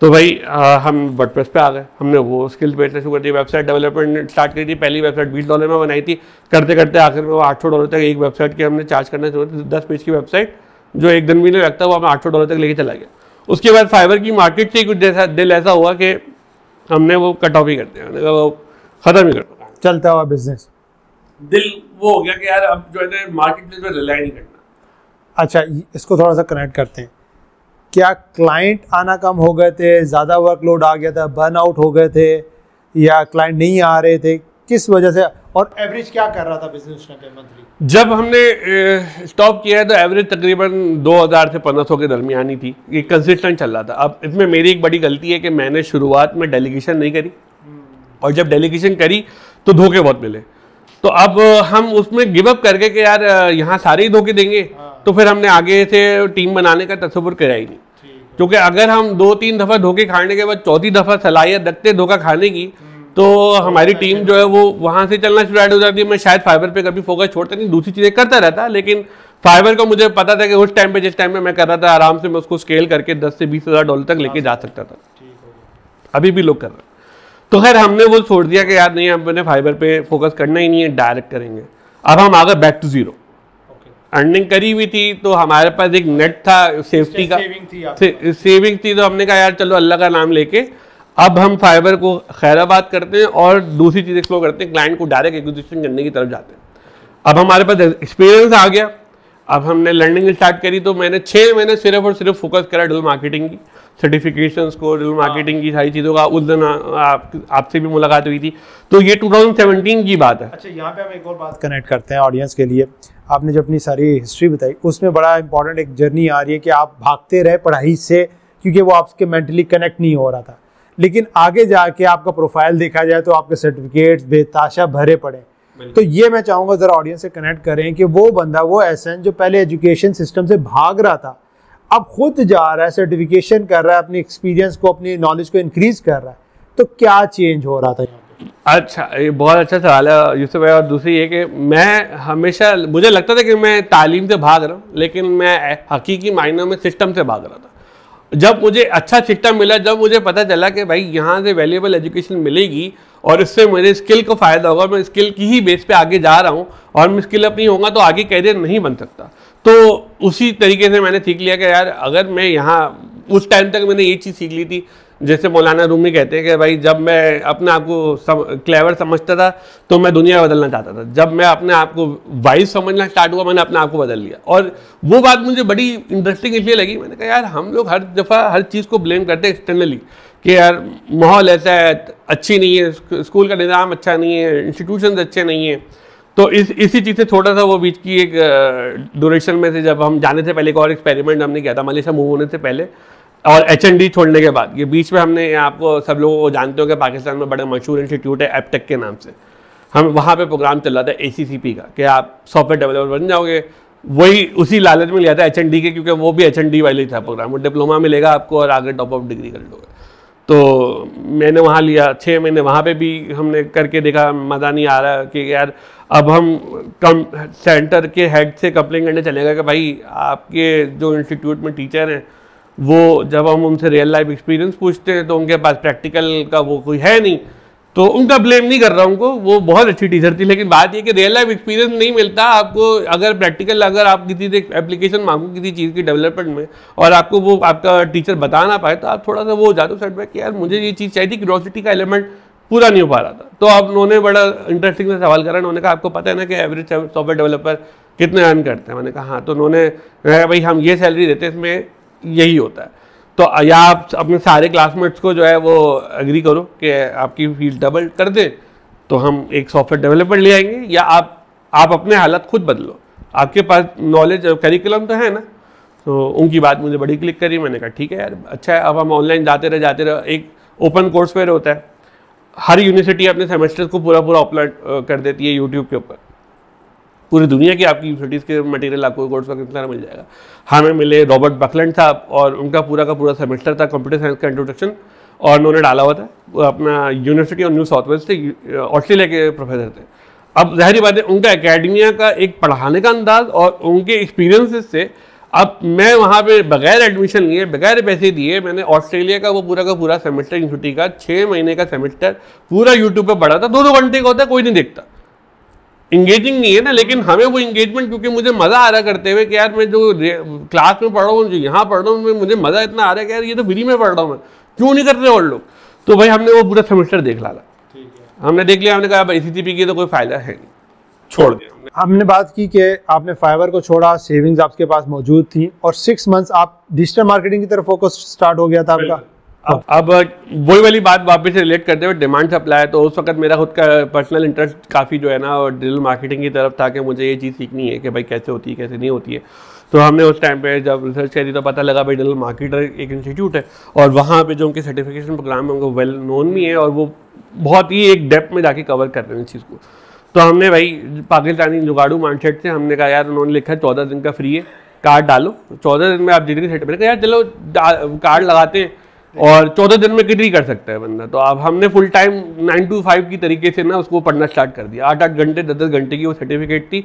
तो भाई आ, हम प्रेस पर आ गए हमने वो स्किल बेचना शुरू कर दी वेबसाइट डेवलपमेंट स्टार्ट करी थी पहली वेबसाइट बीस डॉलर में बनाई थी करते करते आखिर में वो आठ सौ डॉलर तक एक वेबसाइट के हमने चार्ज करना शुरू दस पेज की वेबसाइट जो एक दिन भी नहीं लगता वो हम आठ सौ डॉलर तक लेके चला गया उसके बाद फाइबर की मार्केट से कुछ जैसा दिल ऐसा हुआ कि हमने वो कट ऑफ ही कर दिया मतलब वो ख़त्म ही कर दिया चलता हुआ बिजनेस दिल वो हो गया कि यार अब जो है मार्केट प्लेस पर रिलाई नहीं करना अच्छा इसको थोड़ा सा कनेक्ट करते हैं क्या क्लाइंट आना कम हो गए थे ज़्यादा वर्कलोड आ गया था बर्न आउट हो गए थे या क्लाइंट नहीं आ रहे थे किस वजह से और एवरेज क्या कर रहा था बिजनेस मंथली जब हमने स्टॉप किया है तो एवरेज तकरीबन 2000 से 1500 के दरमियान ही थी ये कंसिस्टेंट चल रहा था अब इसमें मेरी एक बड़ी गलती है कि मैंने शुरुआत में डेलीगेशन नहीं करी हम्म। और जब डेलीगेशन करी तो धोखे बहुत मिले तो अब हम उसमें गिव अप करके कि यार यहाँ सारे ही धोखे देंगे हाँ। तो फिर हमने आगे से टीम बनाने का तस्वुर कराई नहीं क्योंकि अगर हम दो तीन दफ़ा धोखे खाने के बाद चौथी दफ़ा सलाहियत रखते धोखा खाने की तो हमारी तो टीम जो है वो वहाँ से चलना स्टार्ट हो जाती है मैं शायद फाइबर पे कभी फोकस छोड़ता नहीं दूसरी चीज़ें करता रहता लेकिन फाइबर को मुझे पता था कि उस टाइम पे जिस टाइम पे मैं कर रहा था आराम से मैं उसको स्केल करके 10 से बीस हज़ार डॉलर तक लेके जा हाँ। सकता था अभी भी लोग कर रहे हैं तो खैर हमने वो छोड़ दिया कि यार नहीं हमने फाइबर पे फोकस करना ही नहीं है डायरेक्ट करेंगे अब हम आ गए बैक टू जीरो अर्निंग करी हुई थी तो हमारे पास एक नेट था सेफ्टी अच्छा, का सेविंग थी से, सेविंग थी तो हमने कहा यार चलो अल्लाह का नाम लेके अब हम फाइबर को खैराबाद करते हैं और दूसरी चीज़ एक्सप्लोर करते हैं क्लाइंट को डायरेक्ट एग्जीक्यूशन करने की तरफ जाते हैं अब हमारे पास एक्सपीरियंस आ गया अब हमने लर्निंग स्टार्ट करी तो मैंने छः महीने सिर्फ और सिर्फ फोकस करा डल मार्केटिंग की सर्टिफिकेशन को डिजिटल मार्केटिंग हाँ। की सारी चीज़ों का उस दिन आपसे भी मुलाकात हुई थी तो ये 2017 की बात है अच्छा यहाँ पे हम एक और बात कनेक्ट करते हैं ऑडियंस के लिए आपने जो अपनी सारी हिस्ट्री बताई उसमें बड़ा इंपॉर्टेंट एक जर्नी आ रही है कि आप भागते रहे पढ़ाई से क्योंकि वो आपके मेंटली कनेक्ट नहीं हो रहा था लेकिन आगे जाके आपका प्रोफाइल देखा जाए तो आपके सर्टिफिकेट बेताशा भरे पड़े तो ये मैं चाहूँगा ज़रा ऑडियंस से कनेक्ट करें कि वो बंदा वो ऐसा जो पहले एजुकेशन सिस्टम से भाग रहा था अब खुद जा रहा है सर्टिफिकेशन कर रहा है अपनी एक्सपीरियंस को अपनी नॉलेज को इंक्रीज कर रहा है तो क्या चेंज हो रहा था अच्छा ये बहुत अच्छा सवाल है यूसुफ भाई और दूसरी ये कि मैं हमेशा मुझे लगता था कि मैं तालीम से भाग रहा हूँ लेकिन मैं हकीकी मायने में सिस्टम से भाग रहा था जब मुझे अच्छा सिस्टम मिला जब मुझे पता चला कि भाई यहाँ से वैल्यूबल एजुकेशन मिलेगी और इससे मेरे स्किल को फ़ायदा होगा मैं स्किल की ही बेस पे आगे जा रहा हूँ और मैं स्किल अपनी होगा तो आगे कैरियर नहीं बन सकता तो उसी तरीके से मैंने सीख लिया कि यार अगर मैं यहाँ उस टाइम तक मैंने ये चीज़ सीख ली थी जैसे मौलाना रूमी कहते हैं कि भाई जब मैं अपने आप को सम, क्लेवर समझता था तो मैं दुनिया बदलना चाहता था जब मैं अपने आप को वाइज समझना स्टार्ट हुआ मैंने अपने आप को बदल लिया और वो बात मुझे बड़ी इंटरेस्टिंग इसलिए लगी मैंने कहा यार हम लोग हर दफ़ा हर चीज़ को ब्लेम करते हैं एक्सटर्नली कि यार माहौल ऐसा है अच्छी नहीं है स्कूल का निज़ाम अच्छा नहीं है इंस्टीट्यूशन अच्छे नहीं है तो इस इसी चीज़ से थोड़ा सा वो बीच की एक ड्यूरेशन में से जब हम जाने से पहले एक और एक्सपेरिमेंट हमने किया था मलेशिया मूव होने से पहले और एच एन डी छोड़ने के बाद ये बीच में हमने आपको सब लोगों को जानते हो कि पाकिस्तान में बड़े मशहूर इंस्टीट्यूट है एपटेक के नाम से हम वहाँ पे प्रोग्राम चल रहा था ए सी सी पी का कि आप सॉफ्टवेयर डेवलपर बन जाओगे वही उसी लालच में लिया था एच डी के क्योंकि वो भी एच एन वाले था प्रोग्राम वो डिप्लोमा मिलेगा आपको और आगे टॉप ऑफ डिग्री कर लोगे तो मैंने वहाँ लिया छः महीने वहाँ पे भी हमने करके देखा मज़ा नहीं आ रहा कि यार अब हम कम सेंटर के हेड से कंप्लेन करने चलेगा कि भाई आपके जो इंस्टीट्यूट में टीचर हैं वो जब हम उनसे रियल लाइफ एक्सपीरियंस पूछते हैं तो उनके पास प्रैक्टिकल का वो कोई है नहीं तो उनका ब्लेम नहीं कर रहा उनको वो बहुत अच्छी टीचर थी लेकिन बात ये कि रियल लाइफ एक्सपीरियंस नहीं मिलता आपको अगर प्रैक्टिकल अगर आप किसी से एप्लीकेशन मांगो किसी चीज़ की डेवलपमेंट में और आपको वो आपका टीचर बता ना पाए तो आप थोड़ा सा वो हो जाते हो सेटबैक यार मुझे ये चीज़ चाहिए थी क्यूरोसिटी का एलिमेंट पूरा नहीं हो पा रहा था तो अब उन्होंने बड़ा इंटरेस्टिंग से सवाल करा उन्होंने कहा आपको पता है ना कि एवरेज सॉफ्टवेयर डेवलपर कितने अर्न करते हैं मैंने कहा हाँ तो उन्होंने कहा भाई हम ये सैलरी देते हैं इसमें यही होता है तो या आप अपने सारे क्लासमेट्स को जो है वो एग्री करो कि आपकी फीस डबल कर दें तो हम एक सॉफ्टवेयर डेवलपर ले आएंगे या आप आप अपने हालत खुद बदलो आपके पास नॉलेज करिकुलम तो है ना तो उनकी बात मुझे बड़ी क्लिक करी मैंने कहा ठीक है यार अच्छा है अब हम ऑनलाइन जाते रहे जाते रहे एक ओपन कोर्स वेयर होता है हर यूनिवर्सिटी अपने सेमेस्टर्स को पूरा पूरा अपलोड कर देती है यूट्यूब के ऊपर पूरी दुनिया की आपकी यूनिवर्सिटीज़ के मटेरियल आपको कोर्स का कितना मिल जाएगा हमें मिले रॉबर्ट बकलैंड साहब और उनका पूरा का पूरा सेमेस्टर था कंप्यूटर साइंस का इंट्रोडक्शन और उन्होंने डाला हुआ था अपना यूनिवर्सिटी और न्यू साउथ वेस्ट थे ऑस्ट्रेलिया के प्रोफेसर थे अब जाहिर बात है उनका एकेडमिया का एक पढ़ाने का अंदाज और उनके एक्सपीरियंसेस से अब मैं वहाँ पे बगैर एडमिशन लिए बगैर पैसे दिए मैंने ऑस्ट्रेलिया का वो पूरा का पूरा सेमेस्टर यूनिवर्सिटी का छः महीने का सेमेस्टर पूरा यूट्यूब पे पढ़ा था दो दो घंटे का होता है कोई नहीं देखता इंगेजिंग नहीं है ना लेकिन हमें वो इंगेजमेंट क्योंकि मुझे मज़ा आ रहा करते हुए कि यार मैं जो क्लास में पढ़ रहा हूँ जो यहाँ पढ़ रहा हूँ मुझे मज़ा इतना आ रहा है कि यार ये तो फ्री में पढ़ रहा हूँ मैं क्यों नहीं कर रहे और लोग तो भाई हमने वो पूरा सेमेस्टर देख है हमने देख लिया हमने कहा भाई सी की तो कोई फ़ायदा है नहीं छोड़ दिया हमने बात की कि आपने फाइबर को छोड़ा सेविंग्स आपके पास मौजूद थी और सिक्स मंथ्स आप डिजिटल मार्केटिंग की तरफ फोकस स्टार्ट हो गया था आपका अब अब वही वाली बात वापस रिलेट करते हुए डिमांड सप्लाई तो उस वक्त मेरा खुद का पर्सनल इंटरेस्ट काफ़ी जो है ना और डिजिटल मार्केटिंग की तरफ था कि मुझे ये चीज़ सीखनी है कि भाई कैसे होती है कैसे नहीं होती है तो हमने उस टाइम पे जब रिसर्च करी तो पता लगा भाई डिजिटल मार्केटर एक इंस्टीट्यूट है और वहाँ पे जो उनके सर्टिफिकेशन प्रोग्राम है उनको वेल नोन भी है और वो बहुत ही एक डेप्थ में जाके कवर कर रहे हैं इस चीज़ को तो हमने भाई पाकिस्तानी जुगाड़ू माइंडसेट से हमने कहा यार उन्होंने लिखा है चौदह दिन का फ्री है कार्ड डालो चौदह दिन में आप जितनी सेट मैंने कहा यार चलो कार्ड लगाते हैं और चौदह दिन में कितनी कर सकता है बंदा तो अब हमने full time nine to five की तरीके से ना उसको पढ़ना स्टार्ट कर दिया आठ आठ घंटे दस दस घंटे की वो सर्टिफिकेट थी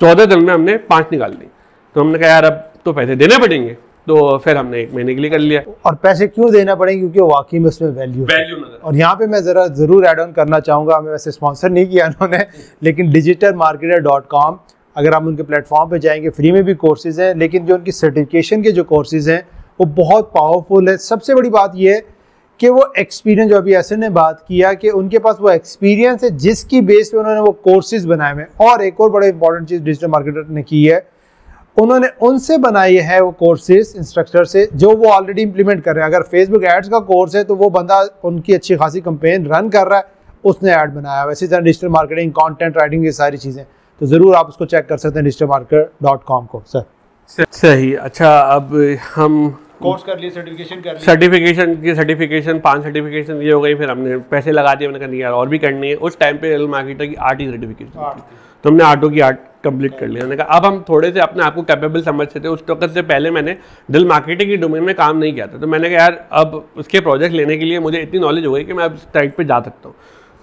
चौदह दिन में हमने पाँच निकाल दी तो हमने कहा यार अब तो पैसे देने पड़ेंगे तो फिर हमने एक महीने के लिए कर लिया और पैसे क्यों देना पड़े क्योंकि वाकई में उसमें वैल्यू वैल्यू और यहाँ पे मैं ज़रा ज़रूर एड ऑन करना चाहूँगा हमें वैसे स्पॉन्सर नहीं किया उन्होंने लेकिन डिजिटल मार्केटर डॉट कॉम अगर हम उनके प्लेटफॉर्म पे जाएंगे फ्री में भी कोर्सेज़ हैं लेकिन जो उनकी सर्टिफिकेशन के जो कोर्सेज़ हैं वो बहुत पावरफुल है सबसे बड़ी बात यह है कि वो एक्सपीरियंस जो अभी ऐसे ने बात किया कि उनके पास वो एक्सपीरियंस है जिसकी बेस पे उन्होंने वो कोर्सेज बनाए हुए और एक और बड़ा इंपॉर्टेंट चीज़ डिजिटल मार्केटर ने की है उन्होंने उनसे बनाई है वो कोर्सेज इंस्ट्रक्टर से जो वो ऑलरेडी इंप्लीमेंट कर रहे हैं अगर फेसबुक एड्स का कोर्स है तो वो बंदा उनकी अच्छी खासी कंपेन रन कर रहा है उसने ऐड बनाया वैसे तरह डिजिटल मार्केटिंग कंटेंट राइटिंग ये सारी चीज़ें तो ज़रूर आप उसको चेक कर सकते हैं डिजिटल मार्केट डॉट कॉम को सर सही अच्छा अब हम कोर्स कर लिए सर्टिफिकेशन कर लिए सर्टिफिकेशन की सर्टिफिकेशन पांच सर्टिफिकेशन ये हो गई फिर हमने पैसे लगा दिए मैंने कहा नहीं यार और भी करनी है उस टाइम पे मार्केटर की आर्ट ही सर्टिफिकेशन तो हमने आर्टों की आर्ट कंप्लीट कर लिया मैंने कहा अब हम थोड़े से अपने आप को कैपेबल समझते थे उस वक्त से पहले मैंने डिल मार्केटिंग की डोमेन में काम नहीं किया था तो मैंने कहा यार अब उसके प्रोजेक्ट लेने के लिए मुझे इतनी नॉलेज हो गई कि मैं अब साइट पर जा सकता हूँ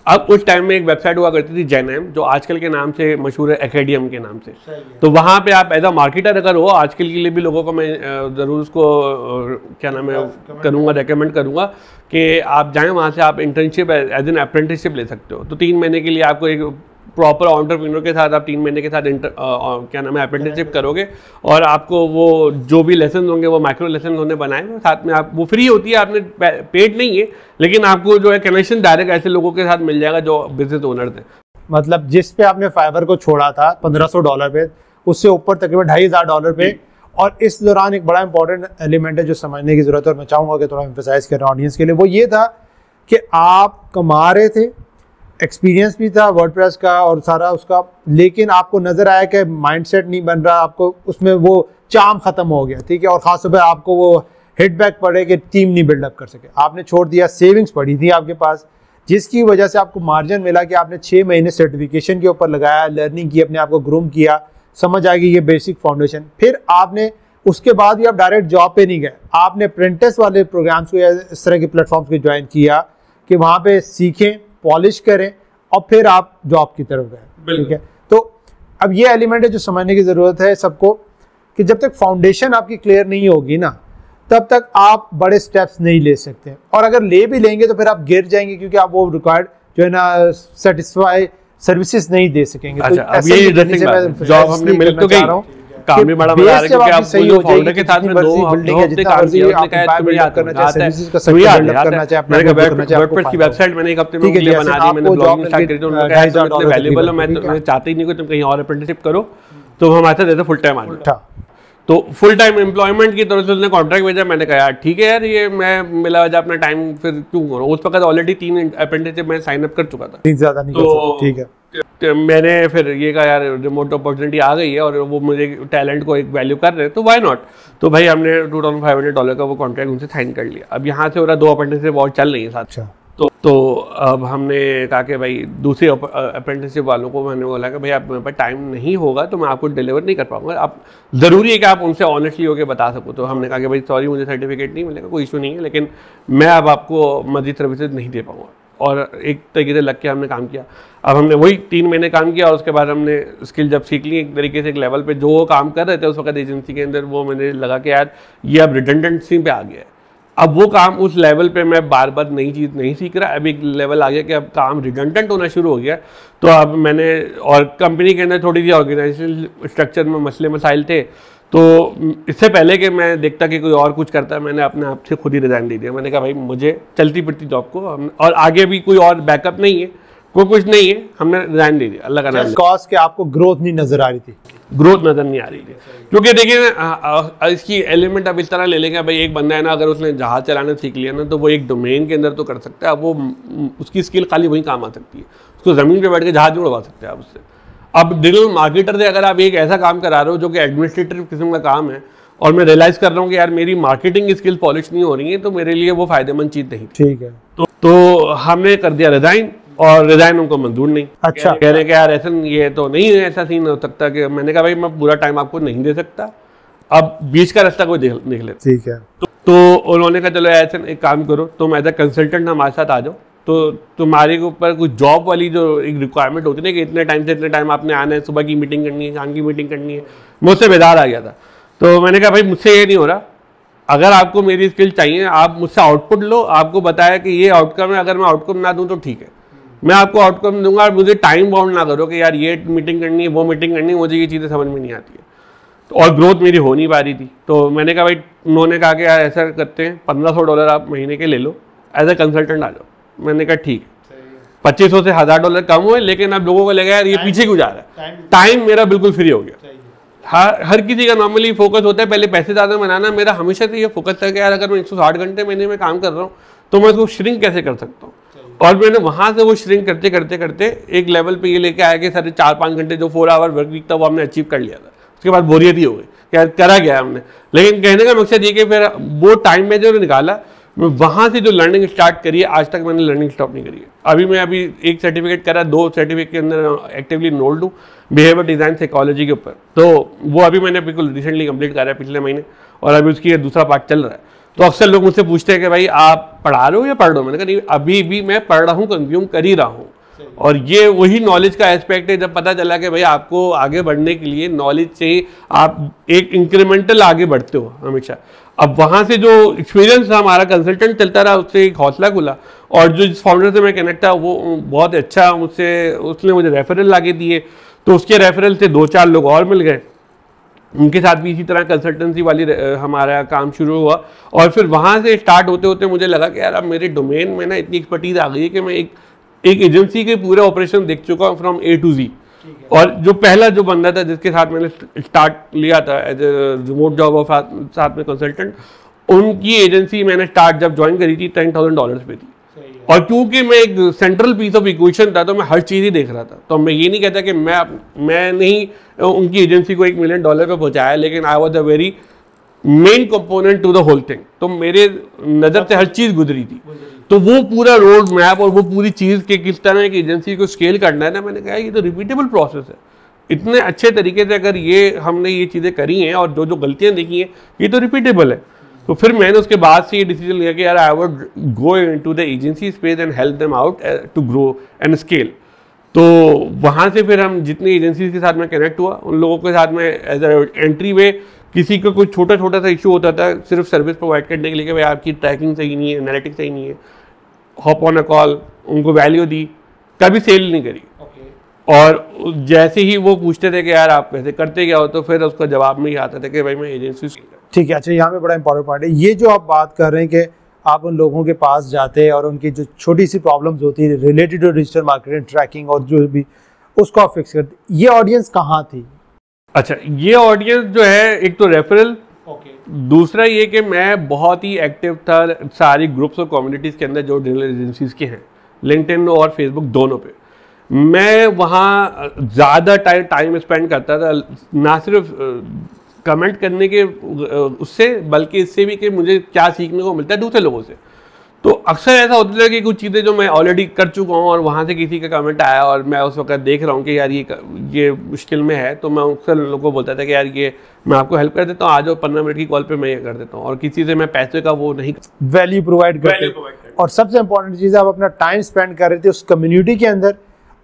अब उस टाइम में एक वेबसाइट हुआ करती थी जेनएम जो आजकल के नाम से मशहूर है एकेडियम के नाम से तो वहाँ पे आप एज अ मार्केटर अगर हो आजकल के लिए भी लोगों को मैं ज़रूर उसको क्या नाम है करूँगा रेकमेंड करूँगा कि आप जाएँ वहाँ से आप इंटर्नशिप एज एन अप्रेंटिसशिप ले सकते हो तो तीन महीने के लिए आपको एक प्रॉपर ऑन्टरप्रीनर के साथ आप तीन महीने के साथ इंटर क्या नाम है अप्रेंटिसशिप करोगे और आपको वो जो भी लेसन होंगे वो माइक्रो लेसन होने बनाए साथ में आप वो फ्री होती है आपने पेड नहीं है लेकिन आपको जो है कनेक्शन डायरेक्ट ऐसे लोगों के साथ मिल जाएगा जो बिजनेस ओनर थे मतलब जिस पे आपने फाइबर को छोड़ा था 1500 डॉलर पे उससे ऊपर तकरीबन ढाई हज़ार डॉलर पे और इस दौरान एक बड़ा इंपॉर्टेंट एलिमेंट है जो समझने की ज़रूरत है और मैं चाहूंगा कि थोड़ा एम्फोसाइज कर रहा ऑडियंस के लिए वो ये था कि आप कमा रहे थे एक्सपीरियंस भी था वर्ड का और सारा उसका लेकिन आपको नज़र आया कि माइंडसेट नहीं बन रहा आपको उसमें वो चाम ख़त्म हो गया ठीक है और ख़ासतौर पर आपको वो हिट पड़े कि टीम नहीं बिल्डअप कर सके आपने छोड़ दिया सेविंग्स पड़ी थी आपके पास जिसकी वजह से आपको मार्जिन मिला कि आपने छः महीने सर्टिफिकेशन के ऊपर लगाया लर्निंग की अपने आप को ग्रूम किया समझ आ गई ये बेसिक फाउंडेशन फिर आपने उसके बाद भी आप डायरेक्ट जॉब पे नहीं गए आपने प्रिंटेस वाले प्रोग्राम्स को या इस तरह के प्लेटफॉर्म्स को ज्वाइन किया कि वहाँ पे सीखें पॉलिश करें और फिर आप जॉब की तरफ गए ठीक है तो अब ये एलिमेंट है जो समझने की ज़रूरत है सबको कि जब तक फाउंडेशन आपकी क्लियर नहीं होगी ना तब तक आप बड़े स्टेप्स नहीं ले सकते और अगर ले भी लेंगे तो फिर आप गिर जाएंगे क्योंकि आप वो रिक्वायर्ड जो है ना सेटिस्फाई सर्विसेज नहीं दे सकेंगे तो अच्छा, तो अब ये जॉब हमने मिल तो गई काम भी बड़ा मजा आ रहा है क्योंकि आप सही कोई फाउंडर के साथ में दो हफ्ते काम किया उसने कहा है तुम्हें याद करना चाहिए सर्विसेज का सही याद करना चाहिए अपना वेब वर्डप्रेस की वेबसाइट मैंने एक हफ्ते में के लिए बना दी मैंने ब्लॉगिंग स्टार्ट कर दिया उन्होंने कहा है अवेलेबल वैल्यूएबल हो मैं चाहते ही नहीं कि तुम कहीं और अप्रेंटिसशिप करो तो हम हमारे देते फुल टाइम आ जाओ तो फुल टाइम एम्प्लॉयमेंट की तरफ से उसने कॉन्ट्रैक्ट भेजा मैंने कहा यार ठीक है यार ये मैं मिला वजह अपना टाइम फिर क्यों करो उस वक्त ऑलरेडी तीन अप्रेंटिसशिप मैं साइन अप कर चुका था ज़्यादा नहीं तो, ठीक है तो मैंने फिर ये कहा यार रिमोट अपॉर्चुनिटी आ गई है और वो मुझे टैलेंट को एक वैल्यू कर रहे हैं तो वाई नॉट तो भाई हमने two thousand five hundred dollar का वो कॉन्ट्रैक्ट उनसे साइन कर लिया अब यहाँ से हो रहा दो से और चल रही है साथ अच्छा तो तो अब हमने कहा कि भाई दूसरे अप्रेंटिसिप वालों को मैंने बोला कि भाई आप मेरे पास टाइम नहीं होगा तो मैं आपको डिलीवर नहीं कर पाऊंगा आप ज़रूरी है कि आप उनसे ऑनेस्टली होकर बता सको तो हमने कहा कि भाई सॉरी मुझे सर्टिफिकेट नहीं मिलेगा कोई इशू नहीं है लेकिन मैं अब आपको मजीद सर्विसेज नहीं दे पाऊँगा और एक तरीके से लग के हमने काम किया अब हमने वही तीन महीने काम किया और उसके बाद हमने स्किल जब सीख ली एक तरीके से एक लेवल पे जो वो काम कर रहे थे उस वक्त एजेंसी के अंदर वो मैंने लगा कि यार ये अब रिटेंडेंसी पे आ गया है अब वो काम उस लेवल पे मैं बार बार नई चीज़ नहीं सीख रहा अब एक लेवल आ गया कि अब काम रिडंडेंट होना शुरू हो गया तो अब मैंने और कंपनी के अंदर थोड़ी सी ऑर्गेनाइजेशन स्ट्रक्चर में मसले मसाइल थे तो इससे पहले कि मैं देखता कि कोई और कुछ करता है मैंने अपने आप से खुद ही रिज़ाइन दे दिया मैंने कहा भाई मुझे चलती फिरती जॉब को और आगे भी कोई और बैकअप नहीं है वो कुछ नहीं है हमने रिजाइन दे दिया अल्लाह का नाम कॉज के आपको ग्रोथ नहीं नजर आ रही थी ग्रोथ नज़र नहीं आ रही थी क्योंकि देखिए इसकी एलिमेंट अब इस तरह ले लेंगे भाई एक बंदा है ना अगर उसने जहाज़ चलाना सीख लिया ना तो वो एक डोमेन के अंदर तो कर सकता है अब वो उसकी स्किल खाली वहीं काम आ सकती है उसको ज़मीन पर बैठ के जहाज़ उड़वा सकते हैं आप उससे अब डिजिटल मार्केटर से अगर आप एक ऐसा काम करा रहे हो जो कि एडमिनिस्ट्रेटिव किस्म का काम है और मैं रियलाइज़ कर रहा हूँ कि यार मेरी मार्केटिंग स्किल पॉलिश नहीं हो रही है तो मेरे लिए वो फ़ायदेमंद चीज़ नहीं ठीक है तो, तो हमने कर दिया रिज़ाइन और रिजाइन उनको मंजूर नहीं अच्छा कह रहे कि यार ऐसा ये तो नहीं है ऐसा सीन हो सकता कि मैंने कहा भाई मैं पूरा टाइम आपको नहीं दे सकता अब बीच का रास्ता कोई निकले ठीक है तो, तो उन्होंने कहा चलो ऐसा एक काम करो तुम एज ए कंसल्टेंट हमारे साथ आ जाओ तो तुम्हारे ऊपर कुछ जॉब वाली जो एक रिक्वायरमेंट होती है कि इतने टाइम से इतने टाइम आपने आना है सुबह की मीटिंग करनी है शाम की मीटिंग करनी है मैं उससे बेदार आ गया था तो मैंने कहा भाई मुझसे ये नहीं हो रहा अगर आपको मेरी स्किल चाहिए आप मुझसे आउटपुट लो आपको बताया कि ये आउटकम है अगर मैं आउटकम ना दूँ तो ठीक है मैं आपको आउटकम दूंगा और मुझे टाइम बाउंड ना करो कि यार ये मीटिंग करनी है वो मीटिंग करनी है मुझे ये चीज़ें समझ में नहीं आती है तो और ग्रोथ मेरी हो नहीं पा रही थी तो मैंने कहा भाई उन्होंने कहा कि यार ऐसा करते हैं पंद्रह सौ डॉलर आप महीने के ले लो एज ए कंसल्टेंट आ जाओ मैंने कहा ठीक पच्चीस सौ से हज़ार डॉलर कम हुए लेकिन अब लोगों को लगा यार ये पीछे क्यों जा रहा है टाइम मेरा बिल्कुल फ्री हो गया हर हर किसी का नॉर्मली फोकस होता है पहले पैसे ज़्यादा बनाना मेरा हमेशा से ये फोकस था कि यार अगर मैं एक साठ घंटे महीने में काम कर रहा हूँ तो मैं उसको श्रिंक कैसे कर सकता हूँ और मैंने वहाँ से वो श्रिंक करते करते करते एक लेवल पे ये लेके आया कि सारे चार पाँच घंटे जो फोर आवर वर्क वीक था वो हमने अचीव कर लिया था उसके बाद बोरियत ही हो गई क्या करा गया हमने लेकिन कहने का मकसद ये कि फिर वो टाइम में जो निकाला मैं वहाँ से जो लर्निंग स्टार्ट करी है आज तक मैंने लर्निंग स्टॉप नहीं करी है अभी मैं अभी एक सर्टिफिकेट करा दो सर्टिफिकेट के अंदर एक्टिवली नोल्ड हूँ बिहेवियर डिज़ाइन साइकोलॉजी के ऊपर तो वो अभी मैंने बिल्कुल रिसेंटली कंप्लीट करा है पिछले महीने और अभी उसकी दूसरा पार्ट चल रहा है तो अक्सर लोग मुझसे पूछते हैं कि भाई आप पढ़ा रहे हो या पढ़ रहे हो मैंने कहा नहीं अभी भी मैं पढ़ रहा हूँ कंज्यूम कर ही रहा हूँ और ये वही नॉलेज का एस्पेक्ट है जब पता चला कि भाई आपको आगे बढ़ने के लिए नॉलेज से आप एक इंक्रीमेंटल आगे बढ़ते हो हमेशा अब वहाँ से जो एक्सपीरियंस हमारा कंसल्टेंट चलता रहा उससे एक हौसला खुला और जो जिस फाउंडर से मैं कनेक्ट था वो बहुत अच्छा मुझसे उसने मुझे रेफरल लागे दिए तो उसके रेफरल से दो चार लोग और मिल गए उनके साथ भी इसी तरह कंसल्टेंसी वाली हमारा काम शुरू हुआ और फिर वहाँ से स्टार्ट होते होते मुझे लगा कि यार अब मेरे डोमेन में ना इतनी एक्सपर्टीज आ गई है कि मैं एक एक एजेंसी के पूरे ऑपरेशन देख चुका हूँ फ्रॉम ए टू जी और जो पहला जो बंदा था जिसके साथ मैंने स्टार्ट लिया था एज ए रिमोट जॉब और साथ में कंसल्टेंट उनकी एजेंसी मैंने स्टार्ट जब ज्वाइन करी थी टेन थाउजेंड डॉलर्स पे थी और क्योंकि मैं एक सेंट्रल पीस ऑफ इक्वेशन था तो मैं हर चीज़ ही देख रहा था तो मैं ये नहीं कहता कि मैं मैं नहीं उनकी एजेंसी को एक मिलियन डॉलर पर पहुँचाया लेकिन I was a very main component to the whole thing तो मेरे नज़र से हर चीज़ गुजरी थी तो वो पूरा रोड मैप और वो पूरी चीज़ के किस तरह एक एजेंसी को स्केल करना है ना मैंने कहा ये तो रिपीटेबल प्रोसेस है इतने अच्छे तरीके से अगर ये हमने ये चीज़ें करी हैं और जो जो गलतियाँ देखी हैं ये तो रिपीटेबल है तो फिर मैंने उसके बाद से ये डिसीजन लिया कि यार I would go in to the agency space and help them out to grow and scale तो वहाँ से फिर हम जितनी एजेंसीज के साथ में कनेक्ट हुआ उन लोगों के साथ में एज एंट्री वे किसी का कोई छोटा छोटा सा इशू होता था सिर्फ सर्विस प्रोवाइड करने के लिए कि भाई आपकी ट्रैकिंग सही नहीं है एनालिटिक्स सही नहीं है हॉप ऑन अ कॉल उनको वैल्यू दी कभी सेल नहीं करी okay. और जैसे ही वो पूछते थे कि यार आप कैसे करते क्या हो तो फिर उसका जवाब में ही आता था कि भाई मैं एजेंसी ठीक है अच्छा यहाँ पे बड़ा इंपॉर्टेंट पॉइंट है ये जो आप बात कर रहे हैं कि आप उन लोगों के पास जाते हैं और उनकी जो छोटी सी प्रॉब्लम्स होती है related to digital marketing tracking और जो भी उसको आप फिक्स करते ये ऑडियंस कहाँ थी अच्छा ये ऑडियंस जो है एक तो रेफरल okay. दूसरा ये कि मैं बहुत ही एक्टिव था सारी ग्रुप्स और कम्युनिटीज़ के अंदर जो डिजिटल एजेंसीज के हैं लिंकटिन और फेसबुक दोनों पे मैं वहाँ ज़्यादा टाइम टाइम स्पेंड करता था ना सिर्फ कमेंट करने के उससे बल्कि इससे भी कि मुझे क्या सीखने को मिलता है दूसरे लोगों से तो अक्सर ऐसा होता है कि कुछ चीज़ें जो मैं ऑलरेडी कर चुका हूँ और वहाँ से किसी का कमेंट आया और मैं उस वक्त देख रहा हूँ कि यार ये ये मुश्किल में है तो मैं अक्सर लोगों को बोलता था कि यार ये मैं आपको हेल्प कर देता हूँ आज और पंद्रह मिनट की कॉल पर मैं ये कर देता हूँ और किसी से मैं पैसे का वो नहीं वैल्यू प्रोवाइड कर और सबसे इंपॉर्टेंट चीज़ आप अपना टाइम स्पेंड कर रहे थे उस कम्युनिटी के अंदर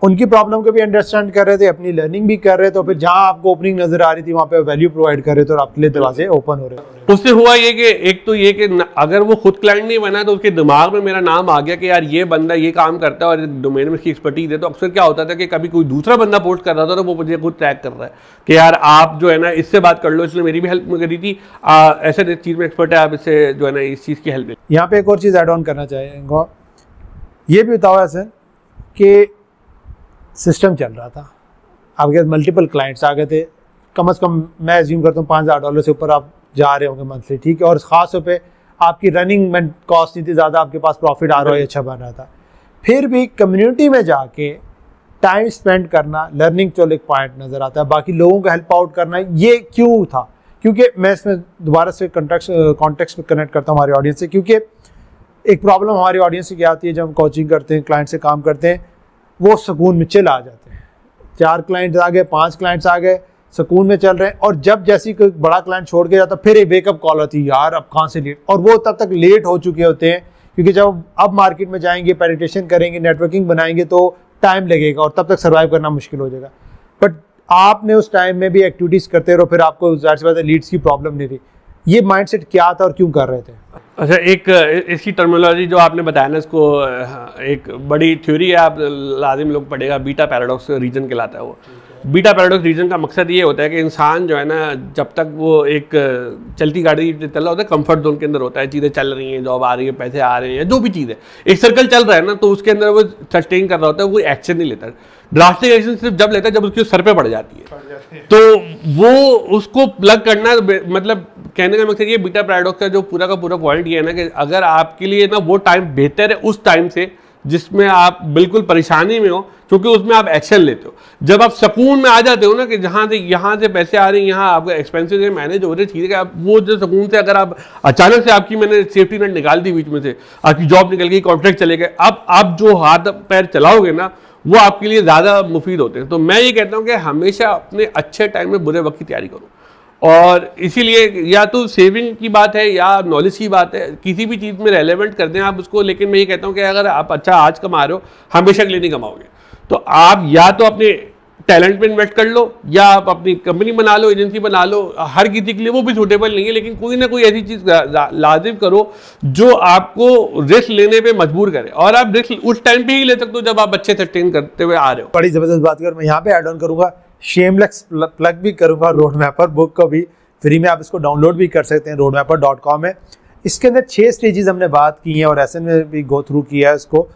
उनकी प्रॉब्लम को भी अंडरस्टैंड कर रहे थे अपनी लर्निंग भी कर रहे थे तो फिर जहाँ आपको ओपनिंग नजर आ रही थी वहाँ पे वैल्यू प्रोवाइड कर रहे थे और आपके लिए दरवाजे ओपन हो रहे थे उससे हुआ ये कि एक तो ये कि अगर वो खुद क्लाइंट नहीं बना तो उसके दिमाग में मेरा नाम आ गया कि यार ये बंदा ये काम करता है और डोमेन में उसकी एक्सपर्टीज है तो अक्सर क्या होता था कि कभी कोई दूसरा बंदा पोस्ट कर रहा था तो वो मुझे खुद ट्रैक कर रहा है कि यार आप जो है ना इससे बात कर लो इसने मेरी भी हेल्प करी थी ऐसे चीज़ में एक्सपर्ट है आप इससे जो है ना इस चीज़ की हेल्प यहाँ पे एक और चीज़ एड ऑन करना चाहेंगे ये भी बताओ ऐसे कि सिस्टम चल रहा था आपके पास मल्टीपल क्लाइंट्स आ गए थे कम अज़ कम मैं एज्यूम करता हूँ पाँच हज़ार डॉलर से ऊपर आप जा रहे होंगे मंथली ठीक है और ख़ास तौर पर आपकी रनिंग में कॉस्ट नहीं थी ज़्यादा आपके पास प्रॉफिट आ रहा है अच्छा बन रहा था फिर भी कम्युनिटी में जाके टाइम स्पेंड करना लर्निंग चलो एक पॉइंट नज़र आता है बाकी लोगों को हेल्प आउट करना ये क्यों था क्योंकि मैं इसमें दोबारा से कंटेक्स कॉन्टेक्स में कनेक्ट करता हूँ हमारे ऑडियंस से क्योंकि एक प्रॉब्लम हमारी ऑडियंस से क्या आती है जब हम कोचिंग करते हैं क्लाइंट से काम करते हैं वो सुकून में चिल आ जाते हैं चार क्लाइंट्स आ गए पांच क्लाइंट्स आ गए सुकून में चल रहे हैं और जब जैसे कोई बड़ा क्लाइंट छोड़ के जाता फिर एक वेकअप कॉल होती है यार अब कहाँ से लेट और वो तब तक लेट हो चुके होते हैं क्योंकि जब अब मार्केट में जाएंगे पेडिटेशन करेंगे नेटवर्किंग बनाएंगे तो टाइम लगेगा और तब तक सर्वाइव करना मुश्किल हो जाएगा बट आपने उस टाइम में भी एक्टिविटीज़ करते रहो फिर आपको जाहिर सी बात है लीड्स की प्रॉब्लम नहीं रही ये माइंडसेट क्या था और क्यों कर रहे थे अच्छा एक इसकी टर्मिनोलॉजी जो आपने बताया ना इसको हाँ, एक बड़ी थ्योरी है आप लाजिम लोग पढ़ेगा बीटा पैराडॉक्स रीजन कहलाता है वो बीटा पैराडॉक्स रीजन का मकसद ये होता है कि इंसान जो है ना जब तक वो एक चलती गाड़ी चल रहा होता है कंफर्ट जोन के अंदर होता है चीज़ें चल रही हैं जॉब आ रही है पैसे आ रहे हैं जो भी चीज़ है एक सर्कल चल रहा है ना तो उसके अंदर वो सस्टेन कर रहा होता है वो एक्शन नहीं लेता ब्लास्टिक एक्शन सिर्फ जब लेता है जब उसके सर पे पड़ जाती है तो वो उसको प्लग करना मतलब कहने का मकसद ये बीटा पैराडॉक्स का जो पूरा का पूरा पॉइंट ये है ना कि अगर आपके लिए ना वो टाइम बेहतर है उस टाइम से जिसमें आप बिल्कुल परेशानी में हो क्योंकि उसमें आप एक्शन लेते हो जब आप सुकून में आ जाते हो ना कि जहाँ से यहाँ से पैसे आ रहे हैं यहाँ आपका है मैनेज हो रहे ठीक है आप वो जो सुकून से अगर आप अचानक से आपकी मैंने सेफ्टी नेट निकाल दी बीच में से आपकी जॉब निकल गई कॉन्ट्रैक्ट चले गए अब आप जो हाथ पैर चलाओगे ना वो आपके लिए ज़्यादा मुफीद होते हैं तो मैं ये कहता हूँ कि हमेशा अपने अच्छे टाइम में बुरे वक्त की तैयारी करो और इसीलिए या तो सेविंग की बात है या नॉलेज की बात है किसी भी चीज़ में रेलेवेंट कर दें आप उसको लेकिन मैं ये कहता हूँ कि अगर आप अच्छा आज कमा रहे हो हमेशा के लिए नहीं कमाओगे तो आप या तो अपने टैलेंट में इन्वेस्ट कर लो या आप अपनी कंपनी बना लो एजेंसी बना लो हर किसी के लिए वो भी सूटेबल नहीं है लेकिन कोई ना कोई ऐसी चीज़ लाजिम करो जो आपको रिस्क लेने पे मजबूर करे और आप रिस्क उस टाइम पे ही ले सकते हो जब आप अच्छे से ट्रेन करते हुए आ रहे हो बड़ी ज़बरदस्त बात कर मैं यहाँ पे एड ऑन करूँगा शेमलेक्स प्लग भी करूँगा रोड मैपर बुक को भी फ्री में आप इसको डाउनलोड भी कर सकते हैं रोड मैपर डॉट कॉम में इसके अंदर छः स्टेजेस हमने बात की हैं और ऐसे में भी गो थ्रू किया है इसको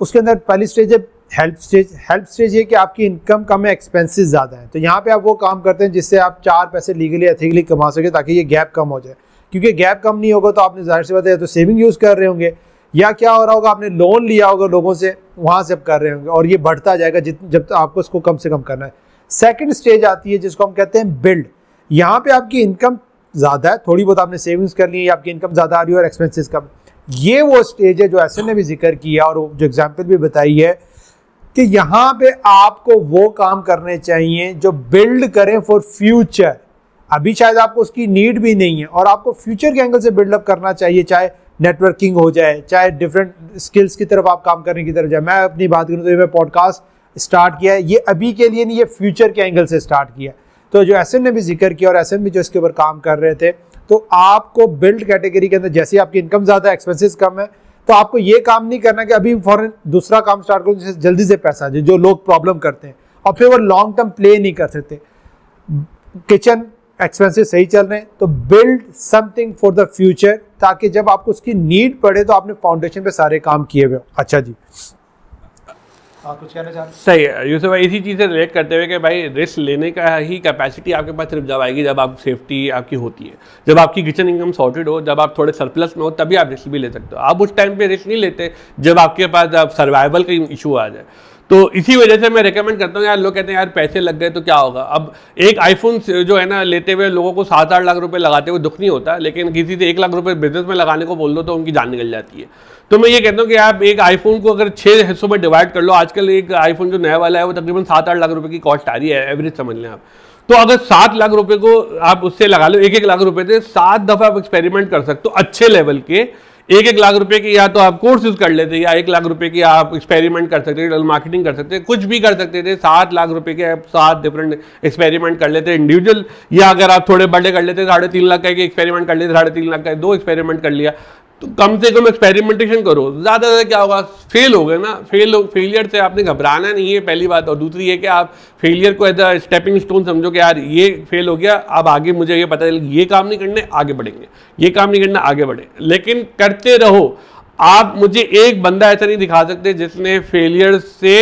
उसके अंदर पहली स्टेज है हेल्प स्टेज हेल्प स्टेज ये कि आपकी इनकम कम है एक्सपेंसेस ज़्यादा हैं तो यहाँ पे आप वो काम करते हैं जिससे आप चार पैसे लीगली एथिकली कमा सके ताकि ये गैप कम हो जाए क्योंकि गैप कम नहीं होगा तो आपने जाहिर सी बात है तो सेविंग यूज़ कर रहे होंगे या क्या हो रहा होगा आपने लोन लिया होगा लोगों से वहाँ से आप कर रहे होंगे और ये बढ़ता जाएगा जित जब तक तो आपको इसको कम से कम करना है सेकेंड स्टेज आती है जिसको हम कहते हैं बिल्ड यहाँ पर आपकी इनकम ज़्यादा है थोड़ी बहुत आपने सेविंग्स कर ली है आपकी इनकम ज़्यादा आ रही है और एक्सपेंसिस कम ये वो स्टेज है जो ऐसे ने भी जिक्र किया और जो एग्जाम्पल भी बताई है कि यहाँ पे आपको वो काम करने चाहिए जो बिल्ड करें फॉर फ्यूचर अभी शायद आपको उसकी नीड भी नहीं है और आपको फ्यूचर के एंगल से बिल्डअप करना चाहिए चाहे नेटवर्किंग हो जाए चाहे डिफरेंट स्किल्स की तरफ आप काम करने की तरफ जाए मैं अपनी बात करूँ तो ये मैं पॉडकास्ट स्टार्ट किया है ये अभी के लिए नहीं ये फ्यूचर के एंगल से स्टार्ट किया तो जो एस ने भी जिक्र किया और एस भी जो इसके ऊपर काम कर रहे थे तो आपको बिल्ड कैटेगरी के अंदर जैसे आपकी इनकम ज़्यादा एक्सपेंसिस कम है तो आपको ये काम नहीं करना कि अभी फॉरन दूसरा काम स्टार्ट करो जिससे जल्दी से पैसा आ जाए जो लोग प्रॉब्लम करते हैं और फिर वो लॉन्ग टर्म प्ले नहीं कर सकते किचन एक्सपेंसिव सही चल रहे हैं तो build something for the future ताकि जब आपको उसकी नीड पड़े तो आपने फाउंडेशन पे सारे काम किए हुए अच्छा जी कुछ कहना चाहते सही है यूसुफ भाई इसी चीज़ से रिलेट करते हुए कि भाई रिस्क लेने का ही कैपेसिटी आपके पास सिर्फ जब आएगी जब आप सेफ्टी आपकी होती है जब आपकी किचन इनकम सॉर्टेड हो जब आप थोड़े सरप्लस में हो तभी आप रिस्क भी ले सकते हो आप उस टाइम पे रिस्क नहीं लेते जब आपके पास आप सर्वाइवल का इशू आ जाए तो इसी वजह से मैं रिकमेंड करता हूँ यार लोग कहते हैं यार पैसे लग गए तो क्या होगा अब एक आईफोन जो है ना लेते हुए लोगों को सात आठ लाख रुपए लगाते हुए दुख नहीं होता लेकिन किसी से एक लाख रुपए बिजनेस में लगाने को बोल दो तो उनकी जान निकल जाती है तो मैं ये कहता हूँ कि आप एक आईफोन को अगर छः हिस्सों में डिवाइड कर लो आजकल एक आईफोन जो नया वाला है वो तकरीबन सात आठ लाख रुपये की कॉस्ट आ रही है एवरेज समझ लें आप तो अगर सात लाख रुपए को आप उससे लगा लो एक एक लाख रुपए से सात दफा आप एक्सपेरिमेंट कर सकते हो अच्छे लेवल के एक एक लाख रुपए की या तो आप यूज कर लेते या एक लाख रुपए की आप एक्सपेरिमेंट कर सकते थे मार्केटिंग कर सकते कुछ भी कर सकते थे सात लाख रुपए के आप सात डिफरेंट एक्सपेरिमेंट कर लेते इंडिविजुअल या अगर आप थोड़े बड़े कर लेते साढ़े तीन लाख का एक एक्सपेरिमेंट कर लेते साढ़े तीन लाख का दो एक्सपेरिमेंट कर लिया तो कम से कम एक्सपेरिमेंटेशन करो ज़्यादा ज़्यादा क्या होगा फेल हो गए ना फेल हो फेलियर से आपने घबराना नहीं है पहली बात और दूसरी है कि आप फेलियर को एज अ स्टेपिंग स्टोन समझो कि यार ये फेल हो गया अब आगे मुझे ये पता चल ये काम नहीं करने आगे बढ़ेंगे ये काम नहीं करना आगे बढ़े लेकिन करते रहो आप मुझे एक बंदा ऐसा नहीं दिखा सकते जिसने फेलियर से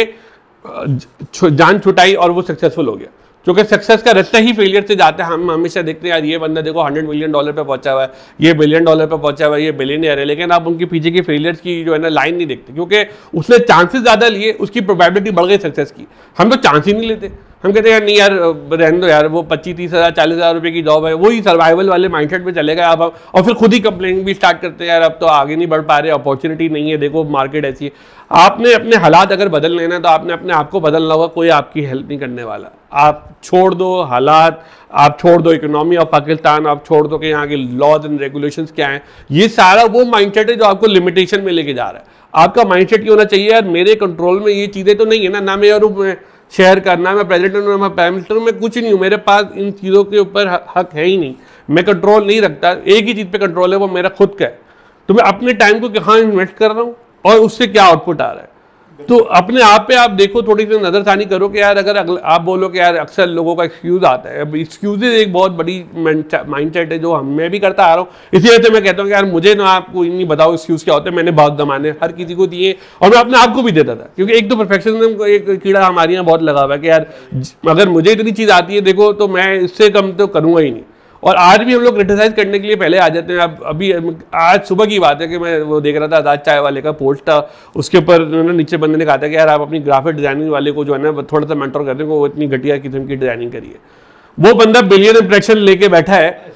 जान छुटाई और वो सक्सेसफुल हो गया क्योंकि सक्सेस का रिश्ता ही फेलियर से जाता है हम हमेशा देखते हैं यार ये बंदा देखो हंड्रेड मिलियन डॉलर पे पहुंचा हुआ है ये बिलियन डॉलर पे पहुंचा हुआ है ये बिलियन है लेकिन आप उनके पीछे की फेलियर्स की जो है ना लाइन नहीं देखते क्योंकि उसने चांसेस ज़्यादा लिए उसकी प्रोबेबिलिटी बढ़ गई सक्सेस की हम तो चांस ही नहीं लेते हम कहते हैं नहीं यार रहने दो यार वो पच्चीस तीस हज़ार चालीस हज़ार रुपये की जॉब है वही सर्वाइवल वाले माइंडसेट में चले गए आप और फिर खुद ही कंप्लेंट भी स्टार्ट करते हैं यार अब तो आगे नहीं बढ़ पा रहे अपॉर्चुनिटी नहीं है देखो मार्केट ऐसी है आपने अपने हालात अगर बदल लेना है तो आपने अपने आप को बदलना होगा कोई आपकी हेल्प नहीं करने वाला आप छोड़ दो हालात आप छोड़ दो इकोनॉमी ऑफ पाकिस्तान आप छोड़ दो कि यहाँ के लॉज एंड रेगुलेशन क्या हैं ये सारा वो माइंडसेट है जो आपको लिमिटेशन में लेके जा रहा है आपका माइंडसेट ये होना चाहिए यार मेरे कंट्रोल में ये चीज़ें तो नहीं है ना ना मैं और शेयर करना मैं प्रेजिडेंट हूँ मैं प्राइम मिनिस्टर हूँ मैं कुछ नहीं हूँ मेरे पास इन चीज़ों के ऊपर हक है ही नहीं मैं कंट्रोल नहीं रखता एक ही चीज़ पर कंट्रोल है वो मेरा खुद का है तो मैं अपने टाइम को कहाँ इन्वेस्ट कर रहा हूँ और उससे क्या आउटपुट आ रहा है तो अपने आप पे आप देखो थोड़ी सी नज़रसानी करो कि यार अगर आप बोलो कि यार अक्सर लोगों का एक्सक्यूज़ आता है अब एक्सक्यूजेज एक बहुत बड़ी माइंड सेट है जो हम मैं भी करता आ रहा हूँ इसी वजह से मैं कहता हूँ कि यार मुझे ना आपको नहीं बताओ एक्सक्यूज़ क्या होते हैं मैंने बहुत जमाने हर किसी को दिए और मैं अपने आप को भी देता था क्योंकि एक तो परफेक्शनिज्म का एक कीड़ा हमारे यहाँ बहुत लगा हुआ है कि यार अगर मुझे इतनी चीज़ आती है देखो तो मैं इससे कम तो करूँगा ही नहीं और आज भी हम लोग क्रिटिसाइज करने के लिए पहले आ जाते हैं अब अभी आज सुबह की बात है कि मैं वो देख रहा था आजाद चाय वाले का पोस्ट था उसके ऊपर उन्होंने नीचे बंदे ने कहा था कि यार आप अपनी ग्राफिक डिजाइनिंग वाले को जो है ना थोड़ा सा मेंटोर कर दें वो इतनी घटिया किस्म की डिजाइनिंग करिए वो बंदा बिलियन इंप्रेशन लेके बैठा है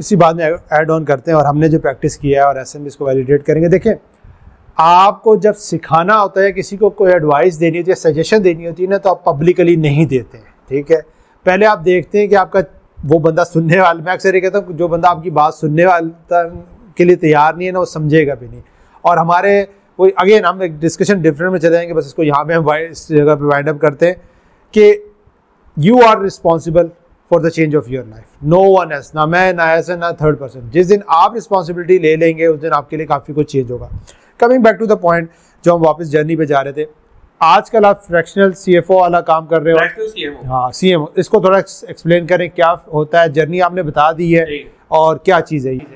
इसी बात में एड ऑन करते हैं और हमने जो प्रैक्टिस किया है और ऐसे में इसको वैलिडेट करेंगे देखें आपको जब सिखाना होता है किसी को कोई एडवाइस देनी होती है सजेशन देनी होती है ना तो आप पब्लिकली नहीं देते हैं ठीक है पहले आप देखते हैं कि आपका वो बंदा सुनने वाला मैं अक्सर ये कहता हूँ जो बंदा आपकी बात सुनने वाला के लिए तैयार नहीं है ना वो समझेगा भी नहीं और हमारे वो अगेन हम एक डिस्कशन डिफरेंट में चले जाएंगे बस इसको यहाँ पे हम इस जगह पे वाइंड अप करते हैं कि you are responsible for the change of your life no one else ना मैं ना एस ना थर्ड पर्सन जिस दिन आप रिस्पॉन्सिबिलिटी ले लेंगे उस दिन आपके लिए काफ़ी कुछ चेंज होगा coming back to the point जो हम वापस जर्नी पे जा रहे थे आजकल आप फ्रैक्शनल सीएफओ वाला काम कर रहे हो हाँ सीएमओ इसको थोड़ा एक्सप्लेन करें क्या होता है जर्नी आपने बता दी है और क्या चीज़ है ये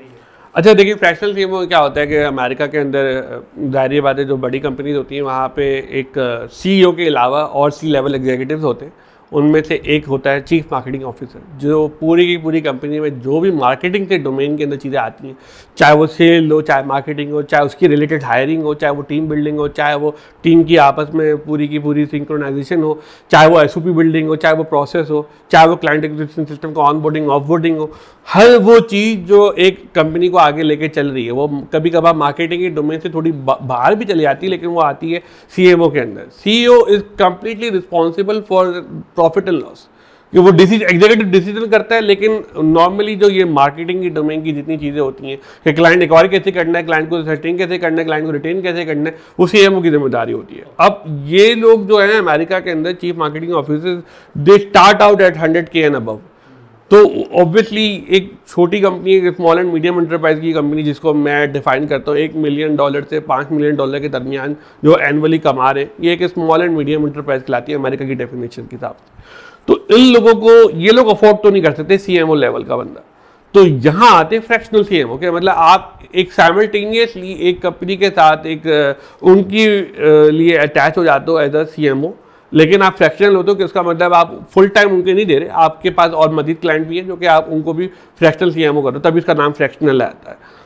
अच्छा देखिए फ्रैक्शनल सीएमओ क्या होता है कि अमेरिका के अंदर जाहिर बात है जो बड़ी कंपनीज होती हैं वहाँ पे एक सीईओ e के अलावा और सी लेवल एग्जीक्यूटिव होते हैं उनमें से एक होता है चीफ मार्केटिंग ऑफिसर जो पूरी की पूरी कंपनी में जो भी मार्केटिंग के डोमेन के अंदर चीज़ें आती हैं चाहे वो सेल हो चाहे मार्केटिंग हो चाहे उसकी रिलेटेड हायरिंग हो चाहे वो टीम बिल्डिंग हो चाहे वो टीम की आपस में पूरी की पूरी सिंक्रोनाइजेशन हो चाहे वो एस बिल्डिंग हो चाहे वो प्रोसेस हो चाहे वो क्लाइंट एक्विजिशन सिस्टम का ऑन बोर्डिंग ऑफ बोर्डिंग हो हर वो चीज़ जो एक कंपनी को आगे लेके चल रही है वो कभी कभार मार्केटिंग के डोमेन से थोड़ी बाहर भी चली जाती है लेकिन वो आती है सी के अंदर C is completely responsible for profit and loss कि वो डिसीजन एग्जीक्यूटिव डिसीजन करता है लेकिन नॉर्मली जो ये मार्केटिंग की डोमेन की जितनी चीज़ें होती हैं कि क्लाइंट एक्वायर कैसे करना है क्लाइंट को सेटिंग कैसे करना है क्लाइंट को रिटेन कैसे करना है उसी एम की जिम्मेदारी होती है अब ये लोग जो है अमेरिका के अंदर chief marketing officers they start out at hundred K and above तो ऑब्वियसली एक छोटी कंपनी एक स्मॉल एंड मीडियम इंटरप्राइज की कंपनी जिसको मैं डिफाइन करता हूँ एक मिलियन डॉलर से पाँच मिलियन डॉलर के दरमियान जो एनुअली कमा रहे हैं ये एक स्मॉल एंड मीडियम इंटरप्राइज कहलाती है अमेरिका की डेफिनेशन के हिसाब से तो इन लोगों को ये लोग अफोर्ड तो नहीं कर सकते सी लेवल का बंदा तो यहाँ आते हैं फ्रैक्शनल सी एम ओके मतलब आप एक साइमल्टेनियसली एक कंपनी के साथ एक उनकी लिए अटैच हो जाते हो as a C M O लेकिन आप फ्रैक्शनल हो तो इसका मतलब आप फुल टाइम उनके नहीं दे रहे आपके पास और मजीद क्लाइंट भी है जो कि आप उनको भी फ्रैक्शनल सी एम ओ करो तभी इसका नाम फ्रैक्शनल आता है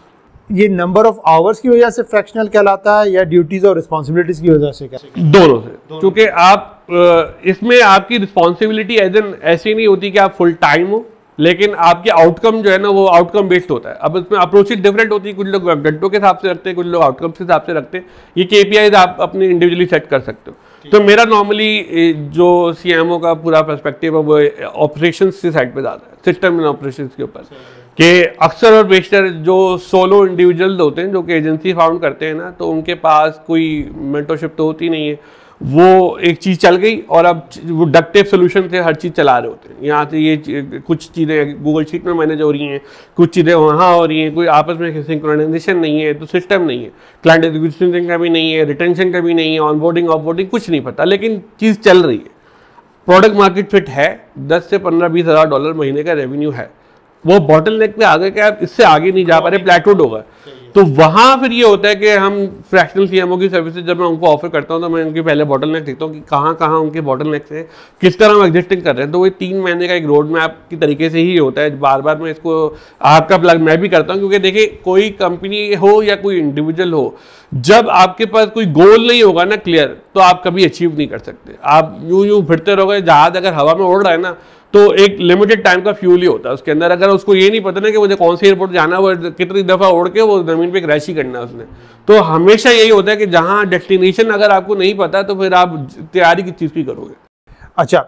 ये नंबर ऑफ आवर्स की वजह से फ्रैक्शनल कहलाता है या ड्यूटीज और रिस्पॉन्सिबिलिटीज की वजह से क्या दोनों से क्योंकि आप इसमें आपकी रिस्पॉन्सिबिलिटी एज एन ऐसी नहीं होती कि आप फुल टाइम हो लेकिन आपके आउटकम जो है ना वो आउटकम बेस्ड होता है अब इसमें अप्रोच डिफरेंट होती है कुछ लोग घंटों के हिसाब से रखते हैं कुछ लोग आउटकम के हिसाब से रखते हैं ये के आप अपने इंडिविजुअली सेट कर सकते हो तो मेरा नॉर्मली जो सी का पूरा पर्सपेक्टिव है वो ऑपरेशन के साइड पे ज़्यादा है सिस्टम इन ऑपरेशन के ऊपर कि अक्सर और बेशतर जो सोलो इंडिविजुअल होते हैं जो कि एजेंसी फाउंड करते हैं ना तो उनके पास कोई मेंटरशिप तो होती नहीं है वो एक चीज़ चल गई और अब वो डकटेप सोल्यूशन से हर चीज़ चला रहे होते हैं यहाँ से ये कुछ चीज़ें गूगल शीट में मैनेज हो रही हैं कुछ चीज़ें वहाँ हो रही हैं कोई आपस में सिंक्रोनाइजेशन नहीं है तो सिस्टम नहीं है क्लाइंट एजुकेशन का भी नहीं है रिटेंशन का भी नहीं है ऑनबोर्डिंग ऑफबोर्डिंग कुछ नहीं पता लेकिन चीज़ चल रही है प्रोडक्ट मार्केट फिट है दस से पंद्रह बीस हज़ार डॉलर महीने का रेवेन्यू है वो बॉटल नेक पे आगे क्या इससे आगे नहीं जा पा रहे प्लेटूड होगा तो वहां फिर ये होता है कि हम फ्रैक्शनल सीएमओ की सर्विसेज जब मैं उनको ऑफर करता हूँ तो मैं उनके पहले बॉटल नेक देखता हूँ कि कहाँ कहाँ उनके बॉटल नेक्स है किस तरह हम एग्जिस्टिंग कर रहे हैं तो वो तीन महीने का एक रोड मैप की तरीके से ही होता है बार बार मैं इसको आपका प्लग मैं भी करता हूँ क्योंकि देखिए कोई कंपनी हो या कोई इंडिविजुअल हो जब आपके पास कोई गोल नहीं होगा ना क्लियर तो आप कभी अचीव नहीं कर सकते आप यूं यूं फिरते रहोगे जहाज अगर हवा में उड़ रहा है ना तो एक लिमिटेड टाइम का फ्यूल ही होता है उसके अंदर अगर उसको ये नहीं पता ना कि मुझे कौन से एयरपोर्ट जाना है कितनी दफ़ा उड़ के वो ज़मीन पे क्रैश ही करना है उसने तो हमेशा यही होता है कि जहाँ डेस्टिनेशन अगर आपको नहीं पता तो फिर आप तैयारी किस चीज़ की करोगे अच्छा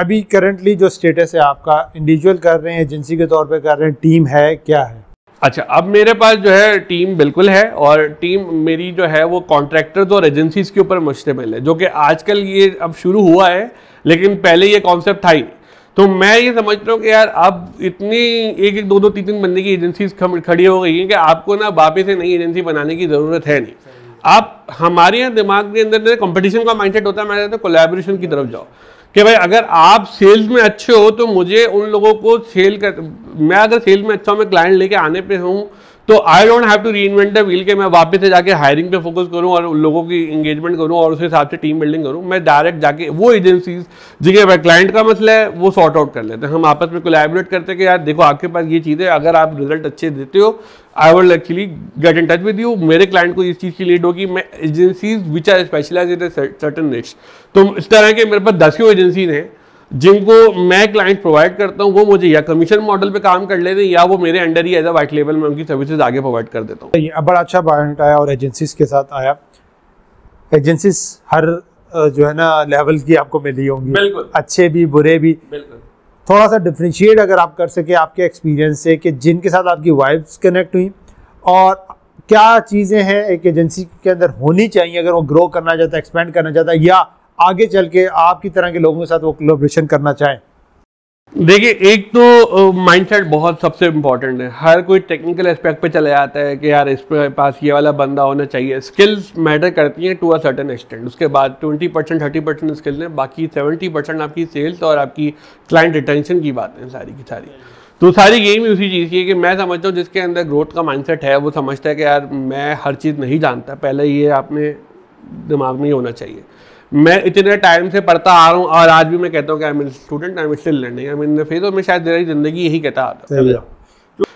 अभी करंटली जो स्टेटस है आपका इंडिविजुअल कर रहे हैं एजेंसी के तौर पर कर रहे हैं टीम है क्या है अच्छा अब मेरे पास जो है टीम बिल्कुल है और टीम मेरी जो है वो कॉन्ट्रैक्टर्स और एजेंसीज के ऊपर मुश्तमिल है जो कि आजकल ये अब शुरू हुआ है लेकिन पहले ये कॉन्सेप्ट था ही तो मैं ये समझता हूँ कि यार अब इतनी एक एक दो दो तीन तीन बंदे की एजेंसी खड़ी हो गई हैं कि आपको ना वापस से नई एजेंसी बनाने की ज़रूरत है नहीं आप हमारे यहाँ दिमाग के अंदर कंपटीशन तो का माइंडसेट होता है मैं तो कोलेबोरेशन की तरफ जाओ कि भाई अगर आप सेल्स में अच्छे हो तो मुझे उन लोगों को सेल कर मैं अगर सेल्स में अच्छा हूँ मैं क्लाइंट लेके आने पे हूँ तो I don't have to reinvent the wheel के मैं वापस से जाके हायरिंग पे फोकस करूँ और उन लोगों की इंगेजमेंट करूँ और उस हिसाब से टीम बिल्डिंग करूँ मैं डायरेक्ट जाके वो एजेंसीज जिनके पास क्लाइंट का मसला है वो सॉर्ट आउट कर लेते हैं हम आपस में कोलेबरेट करते हैं कि यार देखो आपके पास ये चीज़ है अगर आप रिजल्ट अच्छे देते हो I would actually get in touch with you मेरे क्लाइंट को इस चीज़ की लीड होगी मैं agencies which are specialise in certain niche तो इस तरह के मेरे पास दसियों एजेंसीज हैं जिनको मैं क्लाइंट प्रोवाइड करता हूँ वो मुझे या कमीशन मॉडल पे काम कर लेते हैं या वो मेरे अंडर ही एज अ वाइट लेवल में उनकी सर्विसेज आगे प्रोवाइड कर देता हूँ बड़ा अच्छा पॉइंट आया और एजेंसीज के साथ आया एजेंसीज हर जो है ना लेवल की आपको मिली होंगी बिल्कुल अच्छे भी बुरे भी बिल्कुल थोड़ा सा डिफ्रेंशिएट अगर आप कर सके आपके एक्सपीरियंस से कि जिनके साथ आपकी वाइब्स कनेक्ट हुई और क्या चीज़ें हैं एक एजेंसी के अंदर होनी चाहिए अगर वो ग्रो करना चाहता है एक्सपेंड करना चाहता है या आगे चल के आपकी तरह के लोगों के साथ वो कोलोब्रेशन करना चाहें देखिए एक तो माइंडसेट uh, बहुत सबसे इम्पॉर्टेंट है हर कोई टेक्निकल एस्पेक्ट पे चला जाता है कि यार इस पास ये वाला बंदा होना चाहिए स्किल्स मैटर करती हैं टू अ सर्टेन एक्सटेंट उसके बाद 20 परसेंट थर्टी परसेंट स्किल हैं बाकी 70 परसेंट आपकी सेल्स और आपकी क्लाइंट रिटेंशन की बात है सारी की सारी तो सारी गेम ही उसी चीज़ की है कि मैं समझता हूँ जिसके अंदर ग्रोथ का माइंड है वो समझता है कि यार मैं हर चीज़ नहीं जानता पहले ये आपने दिमाग में ही होना चाहिए मैं इतने टाइम से पढ़ता आ रहा हूँ और आज भी मैं कहता हूँ कि I mean student I mean still learning I mean phase और मैं शायद मेरी जिंदगी यही कहता आता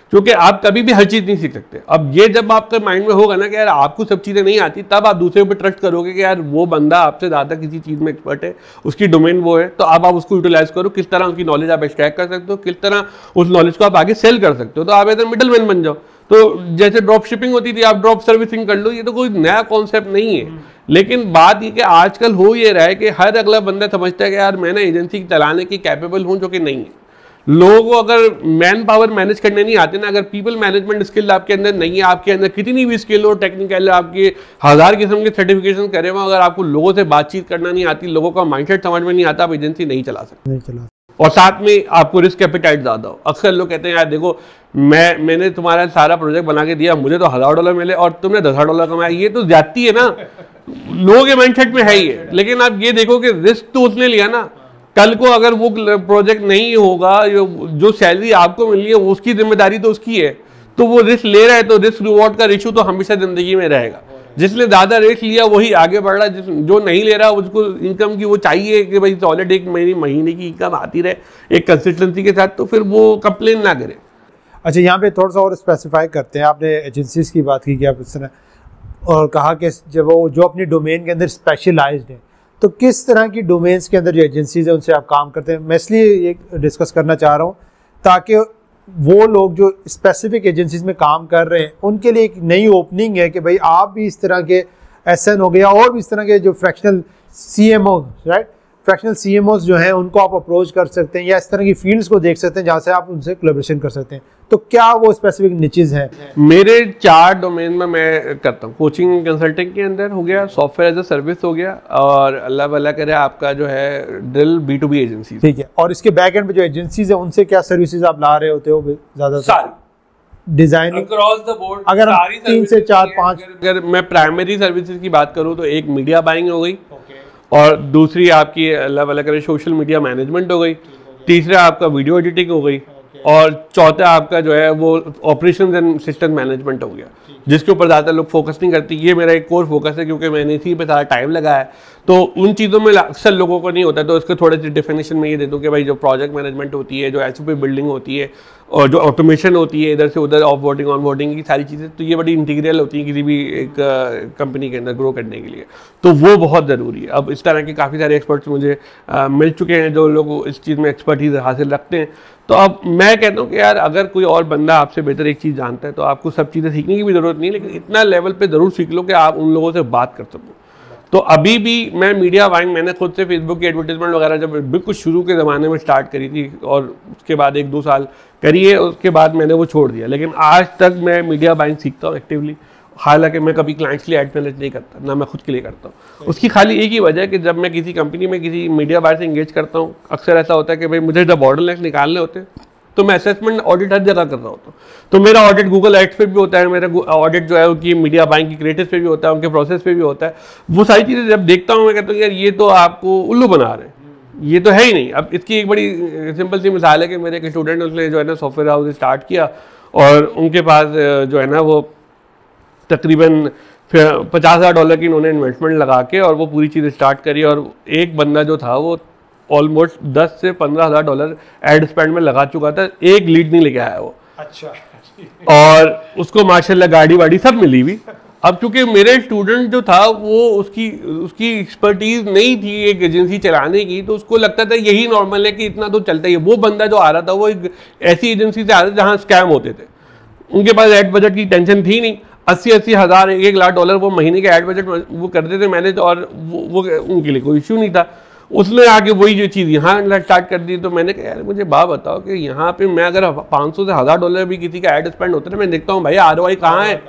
क्योंकि आप कभी भी हर चीज़ नहीं सीख सकते अब ये जब आपके माइंड में होगा ना कि यार आपको सब चीज़ें नहीं आती तब आप दूसरे पर ट्रस्ट करोगे कि यार वो बंदा आपसे ज़्यादा किसी चीज़ में एक्सपर्ट है उसकी डोमेन वो है तो अब आप उसको यूटिलाइज करो किस तरह उसकी नॉलेज आप एक्सट्रैक्ट कर सकते हो किस तरह उस नॉलेज को आप आगे सेल कर सकते हो तो आप एजन मिडल मैन बन जाओ तो जैसे ड्रॉप शिपिंग होती थी आप ड्रॉप सर्विसिंग कर लो ये तो कोई नया कॉन्सेप्ट नहीं है लेकिन बात ये कि आजकल हो ये रहा है कि हर अगला बंदा समझता है कि यार मैं ना एजेंसी चलाने की कैपेबल हूँ जो कि नहीं है लोगों को अगर मैन पावर मैनेज करने नहीं आते ना अगर पीपल मैनेजमेंट स्किल आपके अंदर नहीं है आपके अंदर कितनी भी स्किल हो टेक्निकल आपके हज़ार किस्म के सर्टिफिकेशन करे हुए अगर आपको लोगों से बातचीत करना नहीं आती लोगों का माइंड समझ में नहीं आता आप एजेंसी नहीं चला सकते नहीं चला और साथ में आपको रिस्क कैपिटाइट ज़्यादा हो अक्सर लोग कहते हैं यार देखो मैं मैंने तुम्हारा सारा प्रोजेक्ट बना के दिया मुझे तो हज़ार डॉलर मिले और तुमने दस हज़ार डॉलर कमाया ये तो जाती है ना लोगों के माइंडसेट में है ही है लेकिन आप ये देखो कि रिस्क तो उसने लिया ना कल को अगर वो प्रोजेक्ट नहीं होगा जो सैलरी आपको मिली है उसकी जिम्मेदारी तो उसकी है तो वो रिस्क ले रहा है तो रिस्क रिवॉर्ड का रिश्यू तो हमेशा जिंदगी में रहेगा जिसने ज़्यादा रिस्क लिया वही आगे बढ़ रहा है जो नहीं ले रहा उसको इनकम की वो चाहिए कि भाई सॉलिड एक महीने महीने की इनकम आती रहे एक कंसिस्टेंसी के साथ तो फिर वो कंप्लेन ना करे अच्छा यहाँ पे थोड़ा सा और स्पेसिफाई करते हैं आपने एजेंसीज की बात की कि आप इस तरह और कहा कि जब वो जो अपनी डोमेन के अंदर स्पेशलाइज्ड है तो किस तरह की डोमेन्स के अंदर जो एजेंसीज हैं उनसे आप काम करते हैं मैं इसलिए ये डिस्कस करना चाह रहा हूँ ताकि वो लोग जो स्पेसिफिक एजेंसीज में काम कर रहे हैं उनके लिए एक नई ओपनिंग है कि भाई आप भी इस तरह के एस हो गया और भी इस तरह के जो fractional C M right fractional C जो हैं उनको आप अप्रोच कर सकते हैं या इस तरह की फील्ड्स को देख सकते हैं जहाँ से आप उनसे कोलेब्रेशन कर सकते हैं तो क्या वो स्पेसिफिक निचिज हैं मेरे चार डोमेन में मैं करता हूँ कोचिंग कंसल्टिंग के अंदर हो गया सॉफ्टवेयर एज अ सर्विस हो गया और अल्लाह भला करे आपका जो है ड्रिल बी टू बी एजेंसी ठीक है और इसके बैक एंड में जो एजेंसीज है उनसे क्या सर्विसेज आप ला रहे होते हो ज़्यादा डिजाइन अक्रॉस द बोर्ड अगर तीन से चार पांच अगर मैं प्राइमरी सर्विसेज की बात करूँ तो एक मीडिया बाइंग हो गई और दूसरी आपकी अल्लाह वाला करें सोशल मीडिया मैनेजमेंट हो गई तीसरा आपका वीडियो एडिटिंग हो गई और चौथा आपका जो है वो ऑपरेशन एंड सिस्टम मैनेजमेंट हो गया जिसके ऊपर ज़्यादा लोग फोकस नहीं करती ये मेरा एक कोर फोकस है क्योंकि मैंने इसी पे सारा टाइम लगाया तो उन चीज़ों में अक्सर लोगों को नहीं होता तो उसके थोड़े से डिफिनेशन में ये दे दूँ कि भाई जो प्रोजेक्ट मैनेजमेंट होती है जो एच बिल्डिंग होती है और जो ऑटोमेशन होती है इधर से उधर ऑफ बोर्डिंग ऑन बोर्डिंग की सारी चीज़ें तो ये बड़ी इंटीग्रियल होती हैं किसी भी एक कंपनी के अंदर ग्रो करने के लिए तो वो बहुत ज़रूरी है अब इस तरह के काफ़ी सारे एक्सपर्ट्स मुझे आ, मिल चुके हैं जो लोग इस चीज़ में एक्सपर्टीज हासिल रखते हैं तो अब मैं कहता हूँ कि यार अगर कोई और बंदा आपसे बेहतर एक चीज़ जानता है तो आपको सब चीज़ें सीखने की भी ज़रूरत नहीं है लेकिन इतना लेवल पर ज़रूर सीख लो कि आप उन लोगों से बात कर सको तो अभी भी मैं मीडिया वाइंग मैंने खुद से फेसबुक की एडवर्टीजमेंट वगैरह जब बिल्कुल शुरू के ज़माने में स्टार्ट करी थी और उसके बाद एक दो साल करिए उसके बाद मैंने वो छोड़ दिया लेकिन आज तक मैं मीडिया बाइंग सीखता हूँ एक्टिवली हालांकि मैं कभी क्लाइंट्स के लिए एड मैनेज नहीं करता ना मैं खुद के लिए करता हूँ उसकी खाली एक ही वजह है कि जब मैं किसी कंपनी में किसी मीडिया बायर से इंगेज करता हूँ अक्सर ऐसा होता है कि भाई मुझे जब बॉर्डर लेस निकालने होते हैं तो मैं असेसमेंट ऑडिट हर जगह कर रहा होता तो। हूँ तो मेरा ऑडिट गूगल एड्स पे भी होता है मेरा ऑडिट जो है उनकी मीडिया बाइंग की क्रिएटिव पे भी होता है उनके प्रोसेस पे भी होता है वो सारी चीज़ें जब देखता हूँ मैं कहता हूँ यार ये तो आपको उल्लू बना रहे हैं ये तो है ही नहीं अब इसकी एक बड़ी सिंपल सी मिसाल है कि मेरे एक स्टूडेंट उसने जो है ना सॉफ्टवेयर हाउस स्टार्ट किया और उनके पास जो है ना वो तकरीबन पचास हज़ार डॉलर की उन्होंने इन्वेस्टमेंट लगा के और वो पूरी चीज़ स्टार्ट करी और एक बंदा जो था वो ऑलमोस्ट दस से पंद्रह हज़ार डॉलर एड स्पेंड में लगा चुका था एक लीड नहीं लेके आया वो अच्छा और उसको माशाल्लाह गाड़ी वाड़ी सब मिली हुई अब चूंकि मेरे स्टूडेंट जो था वो उसकी उसकी एक्सपर्टीज नहीं थी एक एजेंसी चलाने की तो उसको लगता था यही नॉर्मल है कि इतना तो चलता ही है वो बंदा जो आ रहा था वो एक ऐसी एजेंसी से आ रहा था जहाँ स्कैम होते थे उनके पास एड बजट की टेंशन थी नहीं अस्सी अस्सी हज़ार एक लाख डॉलर वो महीने के एड बजट वो करते थे मैनेज और वो, वो उनके लिए कोई इशू नहीं था उसने आके वही जो चीज़ यहाँ स्टार्ट कर दी तो मैंने कहा यार मुझे बात बताओ कि यहाँ पे मैं अगर 500 से हज़ार डॉलर भी किसी का एड स्पेंड होता है मैं देखता हूँ भाई आर ओ आई कहाँ है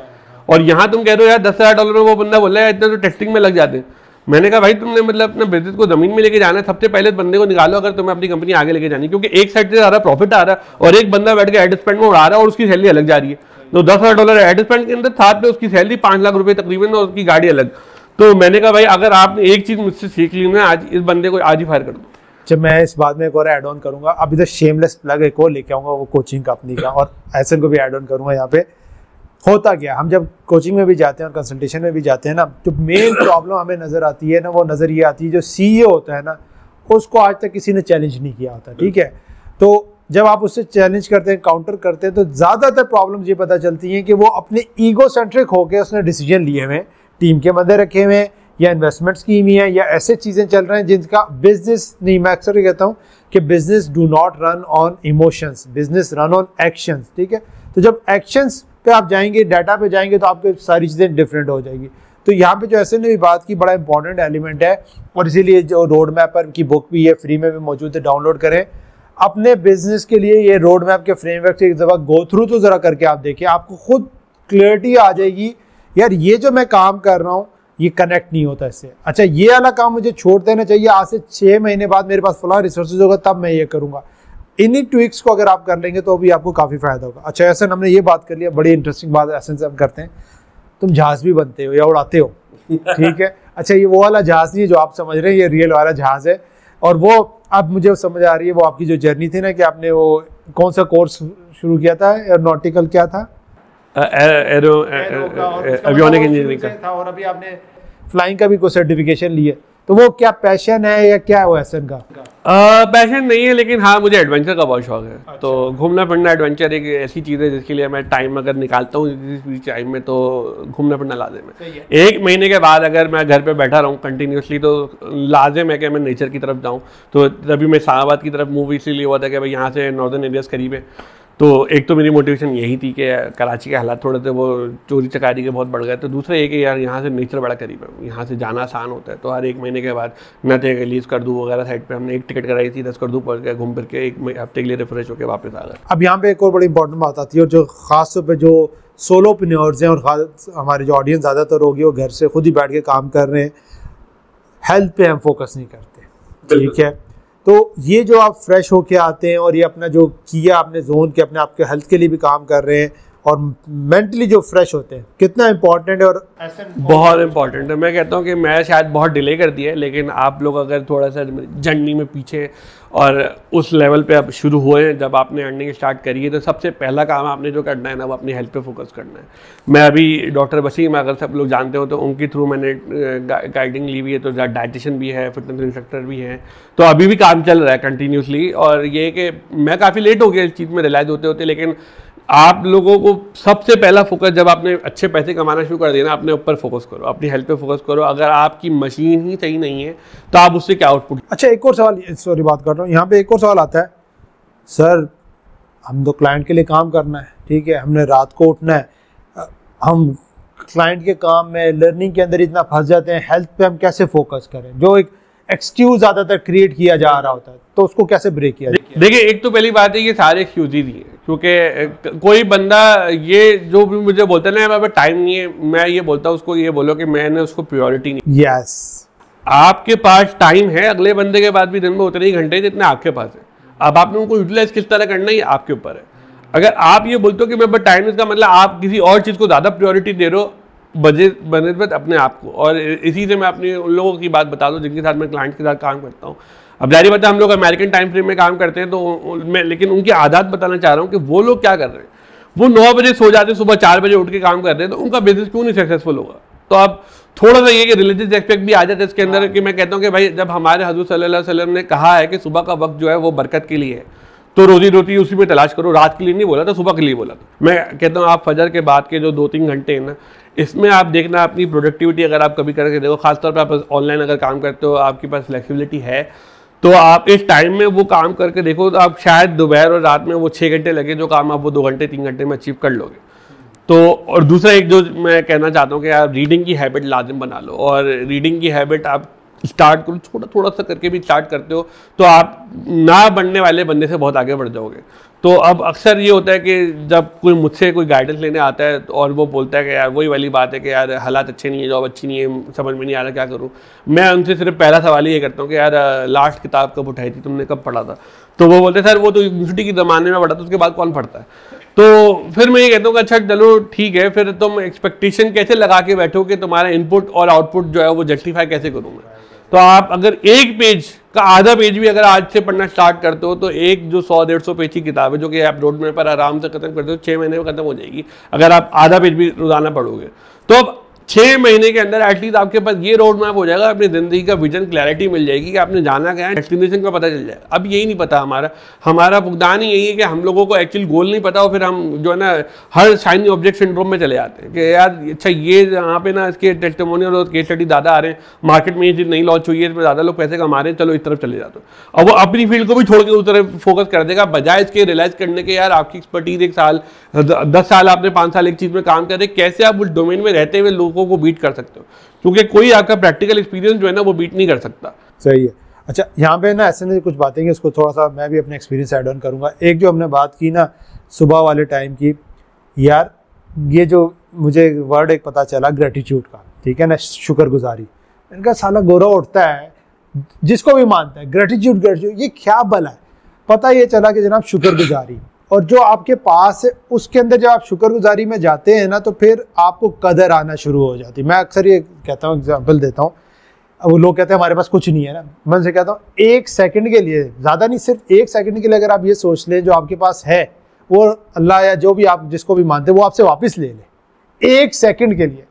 और यहाँ तुम कह रहे हो यार दस हज़ार डॉलर में वो बंदा बोला है इतना तो टेस्टिंग में लग जाते हैं मैंने कहा भाई तुमने मतलब अपने बिजनेस को जमीन में लेके जाना है सबसे पहले बंदे को निकालो अगर तुम्हें अपनी कंपनी आगे लेके जानी क्योंकि एक साइड से आ रहा प्रॉफिट आ रहा है और एक बंदा बैठ के एड स्पेंड में उड़ा रहा और उसकी सैलरी अलग जा रही है तो दस हज़ार डॉलर एड स्पेंड के अंदर साथ में उसकी सैलरी पाँच लाख रुपये तकरीबन और उसकी गाड़ी अलग तो मैंने कहा भाई अगर आपने एक चीज़ मुझसे सीख ली ना आज इस बंदे को आज ही फायर कर दो जब मैं इस बात में एक और एड ऑन करूंगा अभी तो शेमलेस प्लग एक और लेके आऊंगा वो कोचिंग कंपनी का और ऐसे को भी एड ऑन करूंगा यहाँ पे होता क्या हम जब कोचिंग में भी जाते हैं और कंसल्टेशन में भी जाते हैं ना तो मेन प्रॉब्लम हमें नज़र आती है ना वो नज़र ये आती है जो सी e होता है ना उसको आज तक किसी ने चैलेंज नहीं किया होता ठीक है तो जब आप उससे चैलेंज करते हैं काउंटर करते हैं तो ज़्यादातर प्रॉब्लम ये पता चलती है कि वो अपने ईगो सेंट्रिक होकर उसने डिसीजन लिए हुए हैं टीम के बंदे रखे हुए हैं या इन्वेस्टमेंट स्कीम ही है या ऐसे चीज़ें चल रहे हैं जिनका बिजनेस नहीं मैं अक्सर ही कहता हूँ कि business do not run on emotions business run on actions ठीक है तो जब एक्शंस पे आप जाएंगे डाटा पे जाएंगे तो आपके सारी चीज़ें डिफरेंट हो जाएगी तो यहाँ पे जो ऐसे ने भी बात की बड़ा इंपॉर्टेंट एलिमेंट है और इसीलिए जो रोड मैप की बुक भी है फ्री में भी मौजूद है डाउनलोड करें अपने बिजनेस के लिए ये रोड मैप के फ्रेमवर्क से एक दफ़ा गो थ्रू तो ज़रा करके आप देखिए आपको खुद क्लियरिटी आ जाएगी यार ये जो मैं काम कर रहा हूँ ये कनेक्ट नहीं होता इससे अच्छा ये वाला काम मुझे छोड़ देना चाहिए आज से छः महीने बाद मेरे पास फला रिसोर्सेज होगा तब मैं ये करूँगा इन्हीं ट्विक्स को अगर आप कर लेंगे तो भी आपको काफ़ी फायदा होगा अच्छा ऐसा हमने ये बात कर लिया बड़ी इंटरेस्टिंग बात ऐसे हम करते हैं तुम जहाज भी बनते हो या उड़ाते हो *laughs* ठीक है अच्छा ये वो वाला जहाज नहीं है जो आप समझ रहे हैं ये रियल वाला जहाज है और वो अब मुझे समझ आ रही है वो आपकी जो जर्नी थी ना कि आपने वो कौन सा कोर्स शुरू किया था नॉटिकल क्या था एरो एवियोनिक इंजीनियरिंग का था और अभी आपने फ्लाइंग का भी कोई सर्टिफिकेशन लिया तो वो क्या पैशन है या क्या है वो एसन का आ, पैशन नहीं है लेकिन हाँ मुझे एडवेंचर का बहुत शौक है अच्छा। तो घूमना फिरना एडवेंचर एक ऐसी चीज़ है जिसके लिए मैं टाइम अगर निकालता हूँ टाइम में तो घूमना फिरना लाजिम है एक महीने के बाद अगर मैं घर पे बैठा रहूँ कंटिन्यूसली तो लाजिम है कि मैं नेचर की तरफ जाऊँ तो तभी मैं इस्लाबाद की तरफ मूव इसीलिए हुआ था कि भाई यहाँ से नॉर्दर्न एरियाज़ करीब है तो एक तो मेरी मोटिवेशन यही थी कि कराची के हालात थोड़े थे वो चोरी चकारी के बहुत बढ़ गए तो दूसरा ये कि यार यहाँ से नेचर बड़ा करीब है यहाँ से जाना आसान होता है तो हर एक महीने के बाद मैं तो रिलीज़ कर दूँ वगैरह साइड पे हमने एक टिकट कराई थी दस कर दूँ पढ़ गए घूम फिर के एक हफ्ते के लिए रिफ्रेश होकर वापस आ गए अब यहाँ पर एक और बड़ी इंपॉर्टेंट बात आती है और जो खास तौर पर जो सोलो पिन्योर्स हैं और हमारे जो ऑडियंस ज़्यादातर होगी वो घर से खुद ही बैठ के काम कर रहे हैं हेल्थ पे हम फोकस नहीं करते ठीक है तो ये जो आप फ्रेश होके आते हैं और ये अपना जो किया आपने जोन के अपने आपके हेल्थ के लिए भी काम कर रहे हैं और मेंटली जो फ्रेश होते हैं कितना इम्पोर्टेंट है और बहुत इम्पोर्टेंट है मैं कहता हूँ कि मैं शायद बहुत डिले कर दिया है लेकिन आप लोग अगर थोड़ा सा जर्नी में पीछे और उस लेवल पे आप शुरू हुए जब आपने अर्निंग स्टार्ट करी है तो सबसे पहला काम आपने जो करना है ना वो अपनी हेल्थ पे फोकस करना है मैं अभी डॉक्टर वसीम अगर सब लोग जानते हो तो उनके थ्रू मैंने गाइडिंग ली हुई है तो डाइटिशन भी है फिटनेस इंस्ट्रक्टर भी हैं तो अभी भी काम चल रहा है कंटिन्यूसली और ये कि मैं काफ़ी लेट हो गया इस चीज़ में रिलाइज होते होते लेकिन आप लोगों को सबसे पहला फोकस जब आपने अच्छे पैसे कमाना शुरू कर देना अपने ऊपर फोकस करो अपनी हेल्थ पे फोकस करो अगर आपकी मशीन ही सही नहीं है तो आप उससे क्या आउटपुट अच्छा एक और सवाल सॉरी बात कर रहा हूँ यहाँ पे एक और सवाल आता है सर हम तो क्लाइंट के लिए काम करना है ठीक है हमने रात को उठना है हम क्लाइंट के काम में लर्निंग के अंदर इतना फंस जाते हैं हेल्थ पे हम कैसे फोकस करें जो एक एक्सक्यूज ज़्यादातर क्रिएट किया जा रहा होता है तो उसको कैसे ब्रेक किया देखिए एक तो पहली बात है ये सारे एक्सक्यूज ही दिए क्योंकि कोई बंदा ये जो भी मुझे बोलता ना मेरे टाइम नहीं है मैं ये बोलता हूँ उसको ये बोलो कि मैंने उसको प्योरिटी नहीं यस yes. आपके पास टाइम है अगले बंदे के बाद भी दिन में उतने ही घंटे जितने आपके पास है अब आपने उनको यूटिलाइज किस तरह करना है आपके ऊपर है अगर आप ये बोलते हो कि मेरे टाइम इसका मतलब आप किसी और चीज़ को ज़्यादा प्योरिटी दे रहे हो बजट बनस्बत अपने आप को और इसी से मैं अपने उन लोगों की बात बता दूँ जिनके साथ मैं क्लाइंट के साथ काम करता हूँ अब जारी बात है हम लोग अमेरिकन टाइम फ्रेम में काम करते हैं तो मैं लेकिन उनकी आदत बताना चाह रहा हूँ कि वो लोग क्या कर रहे हैं वो नौ बजे सो जाते हैं सुबह चार बजे उठ के काम करते हैं तो उनका बिजनेस क्यों नहीं सक्सेसफुल होगा तो अब थोड़ा सा ये कि रिलीजियस एक्सपेक्ट भी आ जाता है इसके अंदर हाँ। कि मैं कहता हूँ कि भाई जब हमारे हजूर सल्ला वसलम ने कहा है कि सुबह का वक्त जो है वो बरकत के लिए है तो रोजी रोटी उसी में तलाश करो रात के लिए नहीं बोला था सुबह के लिए बोला था मैं कहता हूँ आप फजर के बाद के जो दो तीन घंटे हैं ना इसमें आप देखना अपनी प्रोडक्टिविटी अगर आप कभी करके देखो खासतौर पर आप ऑनलाइन अगर काम करते हो आपके पास फ्लेक्सिबिलिटी है तो आप इस टाइम में वो काम करके देखो तो आप शायद दोपहर और रात में वो छः घंटे लगे जो काम आप वो दो घंटे तीन घंटे में अचीव कर लोगे तो और दूसरा एक जो मैं कहना चाहता हूँ कि आप रीडिंग की हैबिट लाजिम बना लो और रीडिंग की हैबिट आप स्टार्ट करो थोड़ा थोड़ा सा करके भी स्टार्ट करते हो तो आप ना बनने वाले बंदे से बहुत आगे बढ़ जाओगे तो अब अक्सर ये होता है कि जब कोई मुझसे कोई गाइडेंस लेने आता है और वो बोलता है कि यार वही वाली बात है कि यार हालात अच्छे नहीं है जॉब अच्छी नहीं है समझ में नहीं आ रहा क्या करूँ मैं उनसे सिर्फ पहला सवाल ये करता हूँ कि यार लास्ट किताब कब उठाई थी तुमने कब पढ़ा था तो वो बोलते सर वो तो यूनिवर्सिटी के ज़माने में पढ़ा था उसके बाद कौन पढ़ता है तो फिर मैं ये कहता हूँ कि अच्छा चलो ठीक है फिर तुम एक्सपेक्टेशन कैसे लगा के बैठो कि तुम्हारा इनपुट और आउटपुट जो है वो जस्टिफाई कैसे करूँगा तो आप अगर एक पेज का आधा पेज भी अगर आज से पढ़ना स्टार्ट करते हो तो एक जो सौ डेढ़ सौ पेज की किताब है जो कि आप रोड में पर आराम से खत्म करते हो छः महीने में खत्म हो जाएगी अगर आप आधा पेज भी रोजाना पढ़ोगे तो अब छः महीने के अंदर एटलीस्ट आपके पास ये रोड मैप हो जाएगा अपनी ज़िंदगी का विजन क्लैरिटी मिल जाएगी कि आपने जाना क्या है डेस्टिनेशन का पता चल जाएगा अब यही नहीं पता हमारा हमारा भुगतान ही यही है कि हम लोगों को एक्चुअल गोल नहीं पता और फिर हम जो है ना हर शाइनी ऑब्जेक्ट सिंड्रोम में चले जाते हैं कि यार अच्छा ये यहाँ पे ना इसके टेस्टमोनियल और केस स्टडी ज़्यादा आ रहे हैं मार्केट में ये चीज़ नहीं लॉन्च हुई है इसमें ज़्यादा लोग पैसे कमा रहे हैं चलो इस तरफ चले जाते अब वो अपनी फील्ड को भी छोड़ के उस तरफ फोकस कर देगा बजाय इसके रियलाइज़ करने के यार आपकी एक्सपर्टीज़ एक साल दस साल आपने पाँच साल एक चीज़ में काम करे कैसे आप उस डोमेन में रहते हुए लोग लोगों को बीट कर सकते हो क्योंकि कोई आपका प्रैक्टिकल एक्सपीरियंस जो है ना वो बीट नहीं कर सकता सही है अच्छा यहाँ पे ना ऐसे नहीं कुछ बातें उसको थोड़ा सा मैं भी अपने एक्सपीरियंस एड ऑन करूँगा एक जो हमने बात की ना सुबह वाले टाइम की यार ये जो मुझे वर्ड एक पता चला ग्रेटिट्यूड का ठीक है ना शुक्रगुजारी इनका साला गौरव उठता है जिसको भी मानता है ग्रेटिट्यूड ग्रेटिट्यूड ये क्या बला है पता ये चला कि जनाब शुक्रगुजारी और जो आपके पास है उसके अंदर जब आप शुक्रगुजारी में जाते हैं ना तो फिर आपको कदर आना शुरू हो जाती है मैं अक्सर ये कहता हूँ एग्जाम्पल देता हूँ वो लोग कहते हैं हमारे पास कुछ नहीं है ना मैं उनसे कहता हूँ एक सेकंड के लिए ज़्यादा नहीं सिर्फ एक सेकंड के लिए अगर आप ये सोच लें जो आपके पास है वो अल्लाह या जो भी आप जिसको भी मानते हैं वो आपसे वापस ले लें एक सेकंड के लिए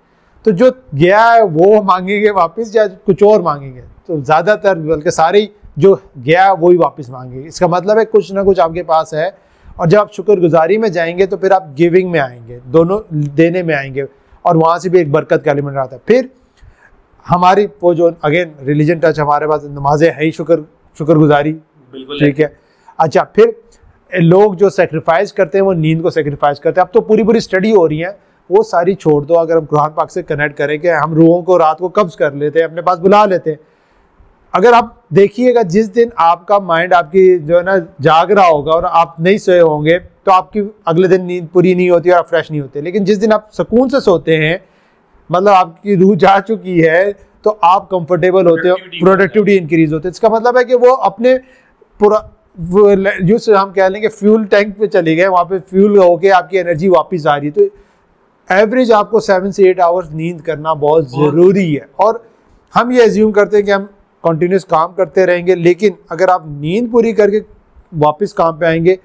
तो जो गया है वो मांगेंगे वापस या कुछ और मांगेंगे तो ज़्यादातर बल्कि सारे जो गया है वो ही वापस मांगेंगे इसका मतलब है कुछ ना कुछ आपके पास है और जब आप शुक्रगुजारी में जाएंगे तो फिर आप गिविंग में आएंगे दोनों देने में आएंगे और वहाँ से भी एक बरकत का एलिमेंट रहता है फिर हमारी वो जो अगेन रिलीजन टच हमारे पास नमाजें है ही शुक्र शुक्रगुजारी ठीक है अच्छा फिर लोग जो सेक्रीफाइस करते हैं वो नींद को सेक्रीफाइस करते हैं अब तो पूरी पूरी स्टडी हो रही है वो सारी छोड़ दो अगर हम कुरान पाक से कनेक्ट करें कि हम रूहों को रात को कब्ज़ कर लेते हैं अपने पास बुला लेते हैं अगर आप देखिएगा जिस दिन आपका माइंड आपकी जो है ना जाग रहा होगा और आप नहीं सोए होंगे तो आपकी अगले दिन नींद पूरी नहीं होती और आप फ्रेश नहीं होते लेकिन जिस दिन आप सुकून से सोते हैं मतलब आपकी रूह जा चुकी है तो आप कंफर्टेबल होते हो प्रोडक्टिविटी इंक्रीज होती है इसका मतलब है कि वो अपने जिस हम कह लेंगे फ्यूल टैंक पे चले गए वहाँ पे फ्यूल होके आपकी एनर्जी वापस आ रही है तो एवरेज आपको सेवन से एट आवर्स नींद करना बहुत ज़रूरी है और हम ये एज्यूम करते हैं कि हम कंटिन्यूस काम करते रहेंगे लेकिन अगर आप नींद पूरी करके वापस काम पे आएंगे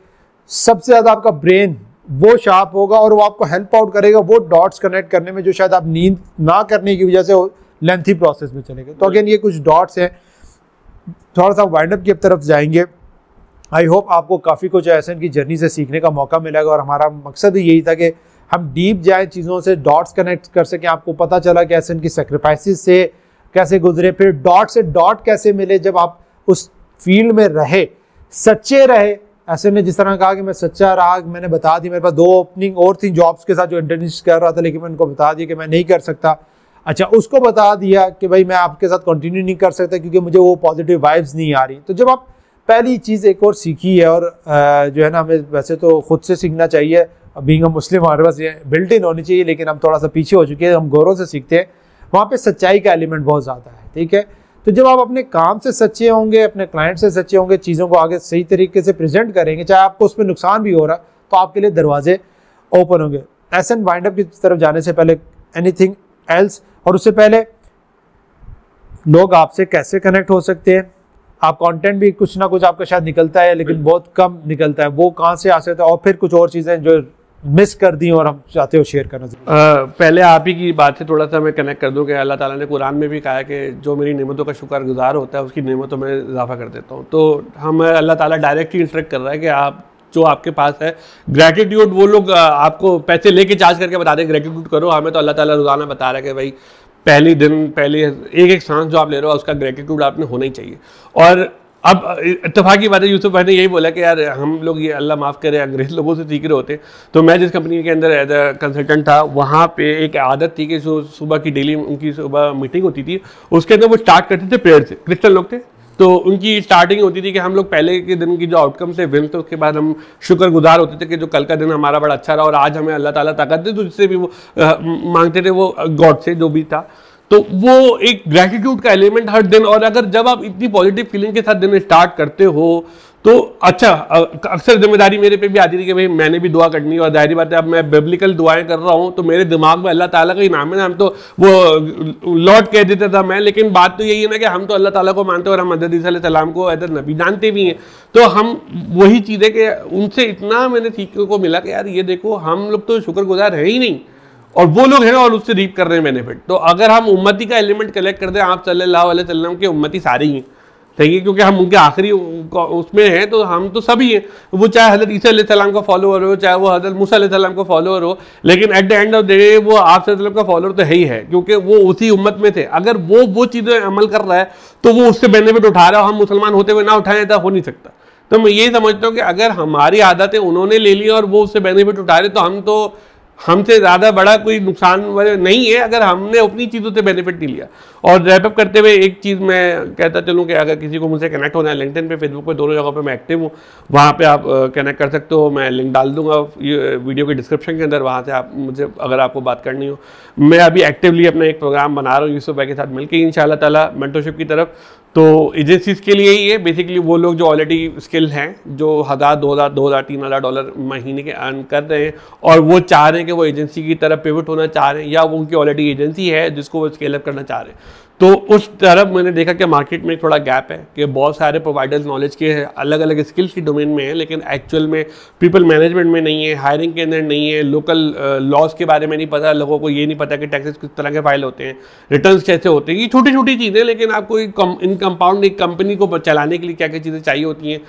सबसे ज़्यादा आपका ब्रेन वो शार्प होगा और वो आपको हेल्प आउट करेगा वो डॉट्स कनेक्ट करने में जो शायद आप नींद ना करने की वजह से लेंथी प्रोसेस में चले गए तो अगेन ये कुछ डॉट्स हैं थोड़ा सा वाइंड अप की तरफ जाएंगे आई होप आपको काफ़ी कुछ ऐसे इनकी जर्नी से सीखने का मौका मिलेगा और हमारा मकसद ही यही था कि हम डीप जाएँ चीज़ों से डॉट्स कनेक्ट कर सकें आपको पता चला कि ऐसे इनकी सेक्रीफाइसिस से कैसे गुजरे फिर डॉट से डॉट कैसे मिले जब आप उस फील्ड में रहे सच्चे रहे ऐसे ने जिस तरह कहा कि मैं सच्चा रहा मैंने बता दी मेरे पास दो ओपनिंग और थी जॉब्स के साथ जो इंटर्नशिप कर रहा था लेकिन मैं उनको बता दिया कि मैं नहीं कर सकता अच्छा उसको बता दिया कि भाई मैं आपके साथ कंटिन्यू नहीं कर सकता क्योंकि मुझे वो पॉजिटिव वाइब्स नहीं आ रही तो जब आप पहली चीज़ एक और सीखी है और जो है ना हमें वैसे तो खुद से सीखना चाहिए बींग मुस्लिम हमारे पास बिल्ट इन होनी चाहिए लेकिन हम थोड़ा सा पीछे हो चुके हैं हम गौरव से सीखते हैं वहाँ पे सच्चाई का एलिमेंट बहुत ज़्यादा है ठीक है तो जब आप अपने काम से सच्चे होंगे अपने क्लाइंट से सच्चे होंगे चीज़ों को आगे सही तरीके से प्रेजेंट करेंगे चाहे आपको उसमें नुकसान भी हो रहा तो आपके लिए दरवाजे ओपन होंगे एस एन वाइंड अप की तरफ जाने से पहले एनीथिंग एल्स और उससे पहले लोग आपसे कैसे कनेक्ट हो सकते हैं आप कंटेंट भी कुछ ना कुछ आपका शायद निकलता है लेकिन बहुत कम निकलता है वो कहाँ से आ सकता है और फिर कुछ और चीज़ें जो मिस कर दी और हम चाहते हो शेयर करना आ, पहले आप ही की बात है थोड़ा सा मैं कनेक्ट कर दूं कि अल्लाह ताला ने कुरान में भी कहा है कि जो मेरी नेमतों का शुक्र गुजार होता है उसकी नेमतों में इजाफा कर देता हूँ तो हम अल्लाह ताला डायरेक्ट ही इंस्ट्रक्ट कर रहा है कि आप जो आपके पास है ग्रेटिट्यूड वो लोग आपको पैसे लेके चार्ज करके बता दें ग्रेटिट्यूड करो हमें तो अल्लाह ताला रोज़ाना बता रहा है कि भाई पहले दिन पहले एक एक सांस जो आप ले रहे हो उसका ग्रेटिट्यूड आपने होना ही चाहिए और अब इतफाक़ की बात है यूसुफ भाई ने यही बोला कि यार हम लोग ये अल्लाह माफ़ करे अंग्रेज़ लोगों से सीख रहे होते तो मैं जिस कंपनी के अंदर एज अ कंसल्टेंट था वहाँ पे एक आदत थी कि सुबह की डेली उनकी सुबह मीटिंग होती थी उसके अंदर वो स्टार्ट करते थे प्रेयर से क्रिस्टल लोग थे तो उनकी स्टार्टिंग होती थी कि हम लोग पहले के दिन की जो आउटकम से विन थे तो उसके बाद हम शुक्रगुजार होते थे कि जो कल का दिन हमारा बड़ा अच्छा रहा और आज हमें अल्लाह ताला ताकत दे तो जिससे भी वो मांगते थे वो गॉड से जो भी था तो वो एक ग्रेटिट्यूड का एलिमेंट हर दिन और अगर जब आप इतनी पॉजिटिव फीलिंग के साथ दिन स्टार्ट करते हो तो अच्छा अक्सर जिम्मेदारी मेरे पे भी आती थी कि भाई मैंने भी दुआ करनी और जाहिर बात है अब मैं बेबलिकल दुआएं कर रहा हूँ तो मेरे दिमाग में अल्लाह ताला का नाम है हम तो वो लौट कह देता था मैं लेकिन बात तो यही है ना कि हम तो अल्लाह ताला को मानते हैं और हम हजरत सलाम को हजरत नबी जानते भी हैं तो हम वही चीज़ें कि उनसे इतना मैंने सीखने को मिला कि यार ये देखो हम लोग तो शुक्रगुजार है ही नहीं और वो लोग हैं और उससे रीप कर रहे हैं बेनिफिट तो अगर हम उम्मती का एलिमेंट कलेक्ट कर दें आप सल्लल्लाहु अलैहि वसल्लम उम्मती सारी हैं ठीक है क्योंकि हम उनके आखिरी उसमें हैं तो हम तो सभी हैं वो चाहे हजरत ईसा सलाम का फॉलोअर हो चाहे वो हजरत मूसा सलाम का फॉलोअर हो लेकिन at the end of the day वो आप सल्लम का फॉलोअर तो है ही है क्योंकि वो उसी उम्मत में थे अगर वो वो चीज़ें अमल कर रहा है तो वो उससे बेनिफिट उठा रहा है हम मुसलमान होते हुए ना उठाए तो हो नहीं सकता तो मैं यही समझता हूँ कि अगर हमारी आदतें उन्होंने ले ली और वो उससे बेनिफिट उठा रहे तो हम तो हमसे ज़्यादा बड़ा कोई नुकसान नहीं है अगर हमने अपनी चीज़ों से बेनिफिट नहीं लिया और रैपअप करते हुए एक चीज़ मैं कहता चलूँ कि अगर किसी को मुझसे कनेक्ट होना है लिंकटिन पे फेसबुक पे दोनों जगहों पे मैं एक्टिव हूँ वहाँ पे आप कनेक्ट कर सकते हो मैं लिंक डाल दूंगा वीडियो के डिस्क्रिप्शन के अंदर वहाँ से आप मुझे अगर आपको बात करनी हो मैं अभी एक्टिवली अपना एक प्रोग्राम बना रहा हूँ यूसुफ भाई के साथ मिलकर इन शाला मेंटरशिप की तरफ तो एजेंसीज के लिए ही है बेसिकली वो लोग जो ऑलरेडी स्किल हैं जो हज़ार दो हज़ार दो हज़ार तीन हज़ार डॉलर महीने के अर्न कर रहे हैं और वो चाह रहे हैं कि वो एजेंसी की तरफ पेवट होना चाह रहे हैं या वो उनकी ऑलरेडी एजेंसी है जिसको वो स्केल अप करना चाह रहे हैं तो उस तरफ मैंने देखा कि मार्केट में थोड़ा गैप है कि बहुत सारे प्रोवाइडर्स नॉलेज के अलग अलग स्किल्स की डोमेन में है लेकिन एक्चुअल में पीपल मैनेजमेंट में नहीं है हायरिंग के अंदर नहीं है लोकल लॉस uh, के बारे में नहीं पता लोगों को ये नहीं पता कि टैक्सेस किस तरह के फाइल होते हैं रिटर्न कैसे होते हैं ये छोटी छोटी चीज़ें लेकिन आपको इन कंपाउंड एक कंपनी को चलाने के लिए क्या क्या चीज़ें चाहिए होती हैं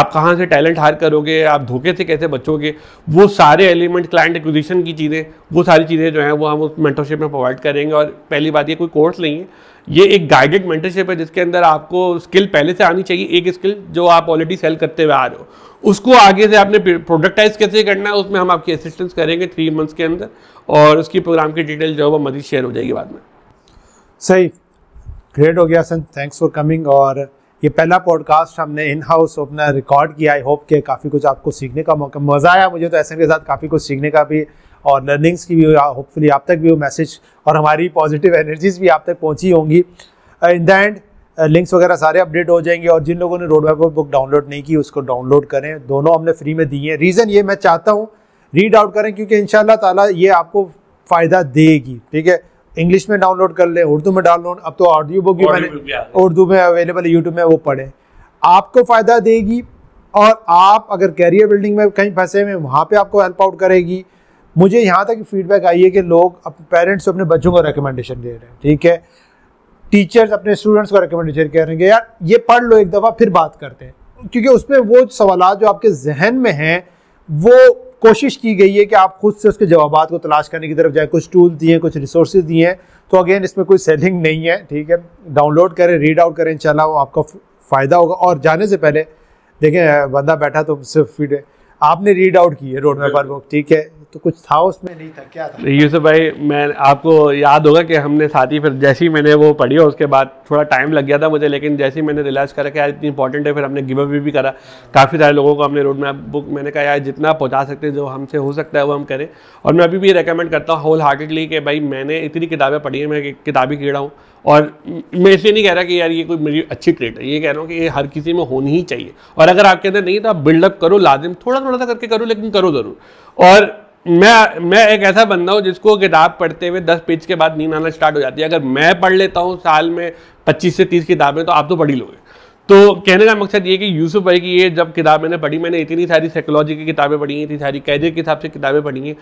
आप कहाँ से टैलेंट हायर करोगे आप धोखे से कैसे बचोगे वो सारे एलिमेंट क्लाइंट एक्विजिशन की चीज़ें वो सारी चीज़ें जो हैं वो हम उस मेंटरशिप में प्रोवाइड करेंगे और पहली बात ये कोई कोर्स नहीं है ये एक गाइडेड मेंटरशिप है जिसके अंदर आपको स्किल पहले से आनी चाहिए एक स्किल जो आप ऑलरेडी सेल करते हुए आ रहे हो उसको आगे से आपने प्रोडक्टाइज कैसे करना है उसमें हम आपकी असिस्टेंस करेंगे थ्री मंथ्स के अंदर और उसकी प्रोग्राम की डिटेल जो है वो मजीद शेयर हो जाएगी बाद में सही ग्रेट हो गया सन थैंक्स फॉर कमिंग और ये पहला पॉडकास्ट हमने इन हाउस अपना रिकॉर्ड किया आई होप के काफ़ी कुछ आपको सीखने का मौका मज़ा आया मुझे तो ऐसे के साथ काफ़ी कुछ सीखने का भी और लर्निंग्स की भी होपफुली आप तक भी वो मैसेज और हमारी पॉजिटिव एनर्जीज भी आप तक पहुँची होंगी इन द एंड लिंक्स वगैरह सारे अपडेट हो जाएंगे और जिन लोगों ने रोड मैप बुक डाउनलोड नहीं की उसको डाउनलोड करें दोनों हमने फ्री में दिए हैं रीज़न ये मैं चाहता हूँ रीड आउट करें क्योंकि इन ताला ये आपको फ़ायदा देगी ठीक है इंग्लिश में डाउनलोड कर लें उर्दू में डाउनलोड अब तो ऑडियो बुक भी मैंने उर्दू में अवेलेबल है यूट्यूब में वो पढ़ें आपको फ़ायदा देगी और आप अगर कैरियर बिल्डिंग में कहीं फंसे हुए वहाँ पर आपको हेल्प आउट करेगी मुझे यहाँ तक फीडबैक आई है कि लोग अपने पेरेंट्स अपने बच्चों को रिकमेंडेशन दे रहे हैं ठीक है टीचर्स अपने स्टूडेंट्स को रिकमेंडेशन कह रहे हैं यार ये पढ़ लो एक दफ़ा फिर बात करते हैं क्योंकि उसमें वो सवाल जो आपके जहन में हैं वो कोशिश की गई है कि आप खुद से उसके जवाब को तलाश करने की तरफ जाए कुछ टूल दिए हैं कुछ रिसोर्स दिए हैं तो अगेन इसमें कोई सेलिंग नहीं है ठीक है डाउनलोड करें रीड आउट करें इंशाल्लाह वो आपका फ़ायदा होगा और जाने से पहले देखें बंदा बैठा तो सिर्फ फीड आपने रीड आउट की है रोड मैपर बुक ठीक है तो कुछ था उसमें नहीं था क्या था यूसुफ भाई मैं आपको याद होगा कि हमने साथ ही फिर जैसे ही मैंने वो पढ़ी और उसके बाद थोड़ा टाइम लग गया था मुझे लेकिन जैसे ही मैंने रिलाइज़ करा कि यार इतनी इंपॉर्टेंट है फिर हमने गिव अप भी करा काफ़ी सारे लोगों को हमने रोड मैप बुक मैंने कहा यार जितना पहुँचा सकते जो हमसे हो सकता है वो हम करें और मैं अभी भी रिकमेंड करता हूँ होल हार्टेडली कि भाई मैंने इतनी किताबें पढ़ी हैं मैं किताबी कीड़ा हूँ और मैं इसलिए नहीं कह रहा कि यार ये कोई मेरी अच्छी ट्रेट है ये कह रहा हूँ कि ये हर किसी में होनी ही चाहिए और अगर आपके अंदर नहीं तो आप बिल्डअप करो लाजिम थोड़ा थोड़ा सा करके करो लेकिन करो ज़रूर और मैं मैं एक ऐसा बंदा हूँ जिसको किताब पढ़ते हुए दस पेज के बाद नींद आना स्टार्ट हो जाती है अगर मैं पढ़ लेता हूँ साल में पच्चीस से तीस किताबें तो आप तो पढ़ ही लोगे तो कहने का मकसद ये कि यूसुफ भाई की ये जब किताब मैंने पढ़ी मैंने इतनी सारी साइकोलॉजी की किताबें पढ़ी हैं इतनी सारी कैरियर के हिसाब से किताबें पढ़ी हैं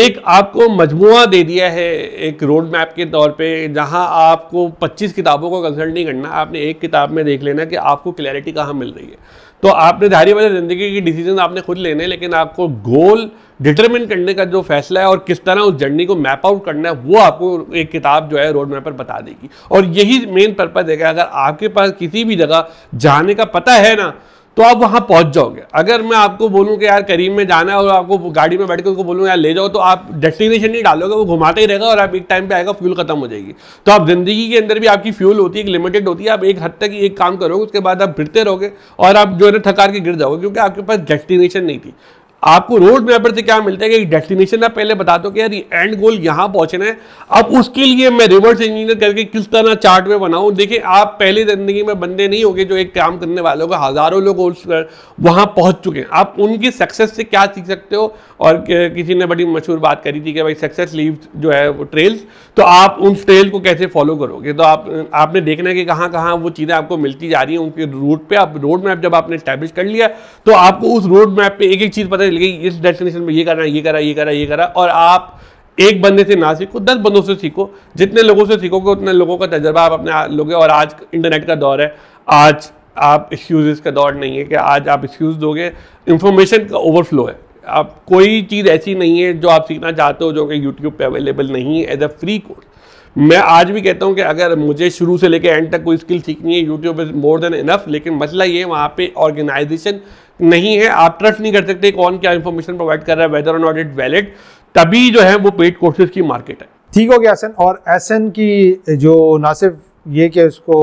एक आपको मजमुआ दे दिया है एक रोड मैप के तौर पे जहां आपको 25 किताबों को कंसल्ट नहीं करना आपने एक किताब में देख लेना कि आपको क्लैरिटी कहाँ मिल रही है तो आपने धारी वाली ज़िंदगी की डिसीजन आपने खुद लेने लेकिन आपको गोल डिटरमिन करने का जो फैसला है और किस तरह उस जर्नी को मैप आउट करना है वो आपको एक किताब जो है रोड मैप पर बता देगी और यही मेन पर्पज़ है कि अगर आपके पास किसी भी जगह जाने का पता है ना तो आप वहाँ पहुँच जाओगे अगर मैं आपको बोलूँ कि यार करीम में जाना है और आपको गाड़ी में बैठ कर उसको बोलूं यार ले जाओ तो आप डेस्टिनेशन नहीं डालोगे वो घुमाते ही रहेगा और आप एक टाइम पे आएगा फ्यूल खत्म हो जाएगी तो आप ज़िंदगी के अंदर भी आपकी फ्यूल होती है एक लिमिटेड होती है आप एक हद तक एक काम करोगे उसके बाद आप फिरते रहोगे और आप जो है ना थकार के गिर जाओगे क्योंकि आपके पास डेस्टिनेशन नहीं थी आपको रोड मैप से क्या मिलता है कि डेस्टिनेशन आप पहले बता दो कि यार एंड गोल यहां पहुंचना है अब उसके लिए मैं रिवर्स इंजीनियर करके किस तरह चार्ट में बनाऊं देखिए आप पहले ज़िंदगी में बंदे नहीं होंगे जो एक काम करने वाले होगा हज़ारों लोग वहां पहुंच चुके हैं आप उनकी सक्सेस से क्या सीख सकते हो और किसी ने बड़ी मशहूर बात करी थी कि भाई सक्सेस लीव जो है वो ट्रेल्स तो आप उन ट्रेल को कैसे फॉलो करोगे तो आप आपने देखना है कि कहाँ कहाँ वो चीज़ें आपको मिलती जा रही हैं उनके रूट पे आप रोड मैप जब आपने स्टैब्लिश कर लिया तो आपको उस रोड मैप पर एक एक चीज़ पता चल गई इस डेस्टिनेशन में ये करना ये करा ये करा ये करा और आप एक बंदे से ना सीखो दस बंदों से सीखो जितने लोगों से सीखोगे उतने लोगों का तजर्बा आप अपने लोगे और आज इंटरनेट का दौर है आज आप एक्सक्यूज का दौर नहीं है कि आज आप एक्सक्यूज दोगे इन्फॉर्मेशन का ओवरफ्लो है आप कोई चीज़ ऐसी नहीं है जो आप सीखना चाहते हो जो कि यूट्यूब पे अवेलेबल नहीं है एज अ फ्री कोर्स मैं आज भी कहता हूं कि अगर मुझे शुरू से लेकर एंड तक कोई स्किल सीखनी है YouTube is more than enough लेकिन मसला ये है वहाँ पे ऑर्गेनाइजेशन नहीं है आप ट्रस्ट नहीं कर सकते कौन क्या इन्फॉर्मेशन प्रोवाइड कर रहा है वेदर नॉट इट वैलिड तभी जो है वो पेड कोर्सेज की मार्केट है ठीक हो गया एसन और एसन की जो ना सिर्फ ये कि उसको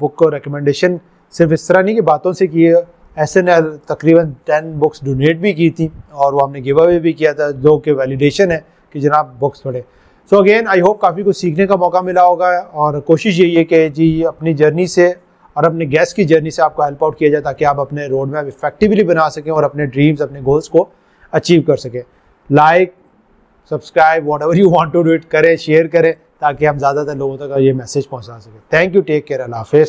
बुक को रिकमेंडेशन सिर्फ इस तरह नहीं कि बातों से की एन ने तकरीबन टेन बुक्स डोनेट भी की थी और वो हमने गिव अवे भी किया था जो कि वैलिडेशन है कि जनाब बुक्स पढ़े सो अगेन आई होप काफ़ी कुछ सीखने का मौका मिला होगा और कोशिश यही है कि जी अपनी जर्नी से और अपने गैस की जर्नी से आपको हेल्प आउट किया जाए ताकि आप अपने रोड मैप इफेक्टिवली बना सकें और अपने ड्रीम्स अपने गोल्स को अचीव कर सकें like subscribe whatever you want to do it करें शेयर करें ताकि हम ज़्यादातर लोगों तक ये मैसेज पहुँचा सकें थैंक यू टेक केयर अल्लाह हाफिज़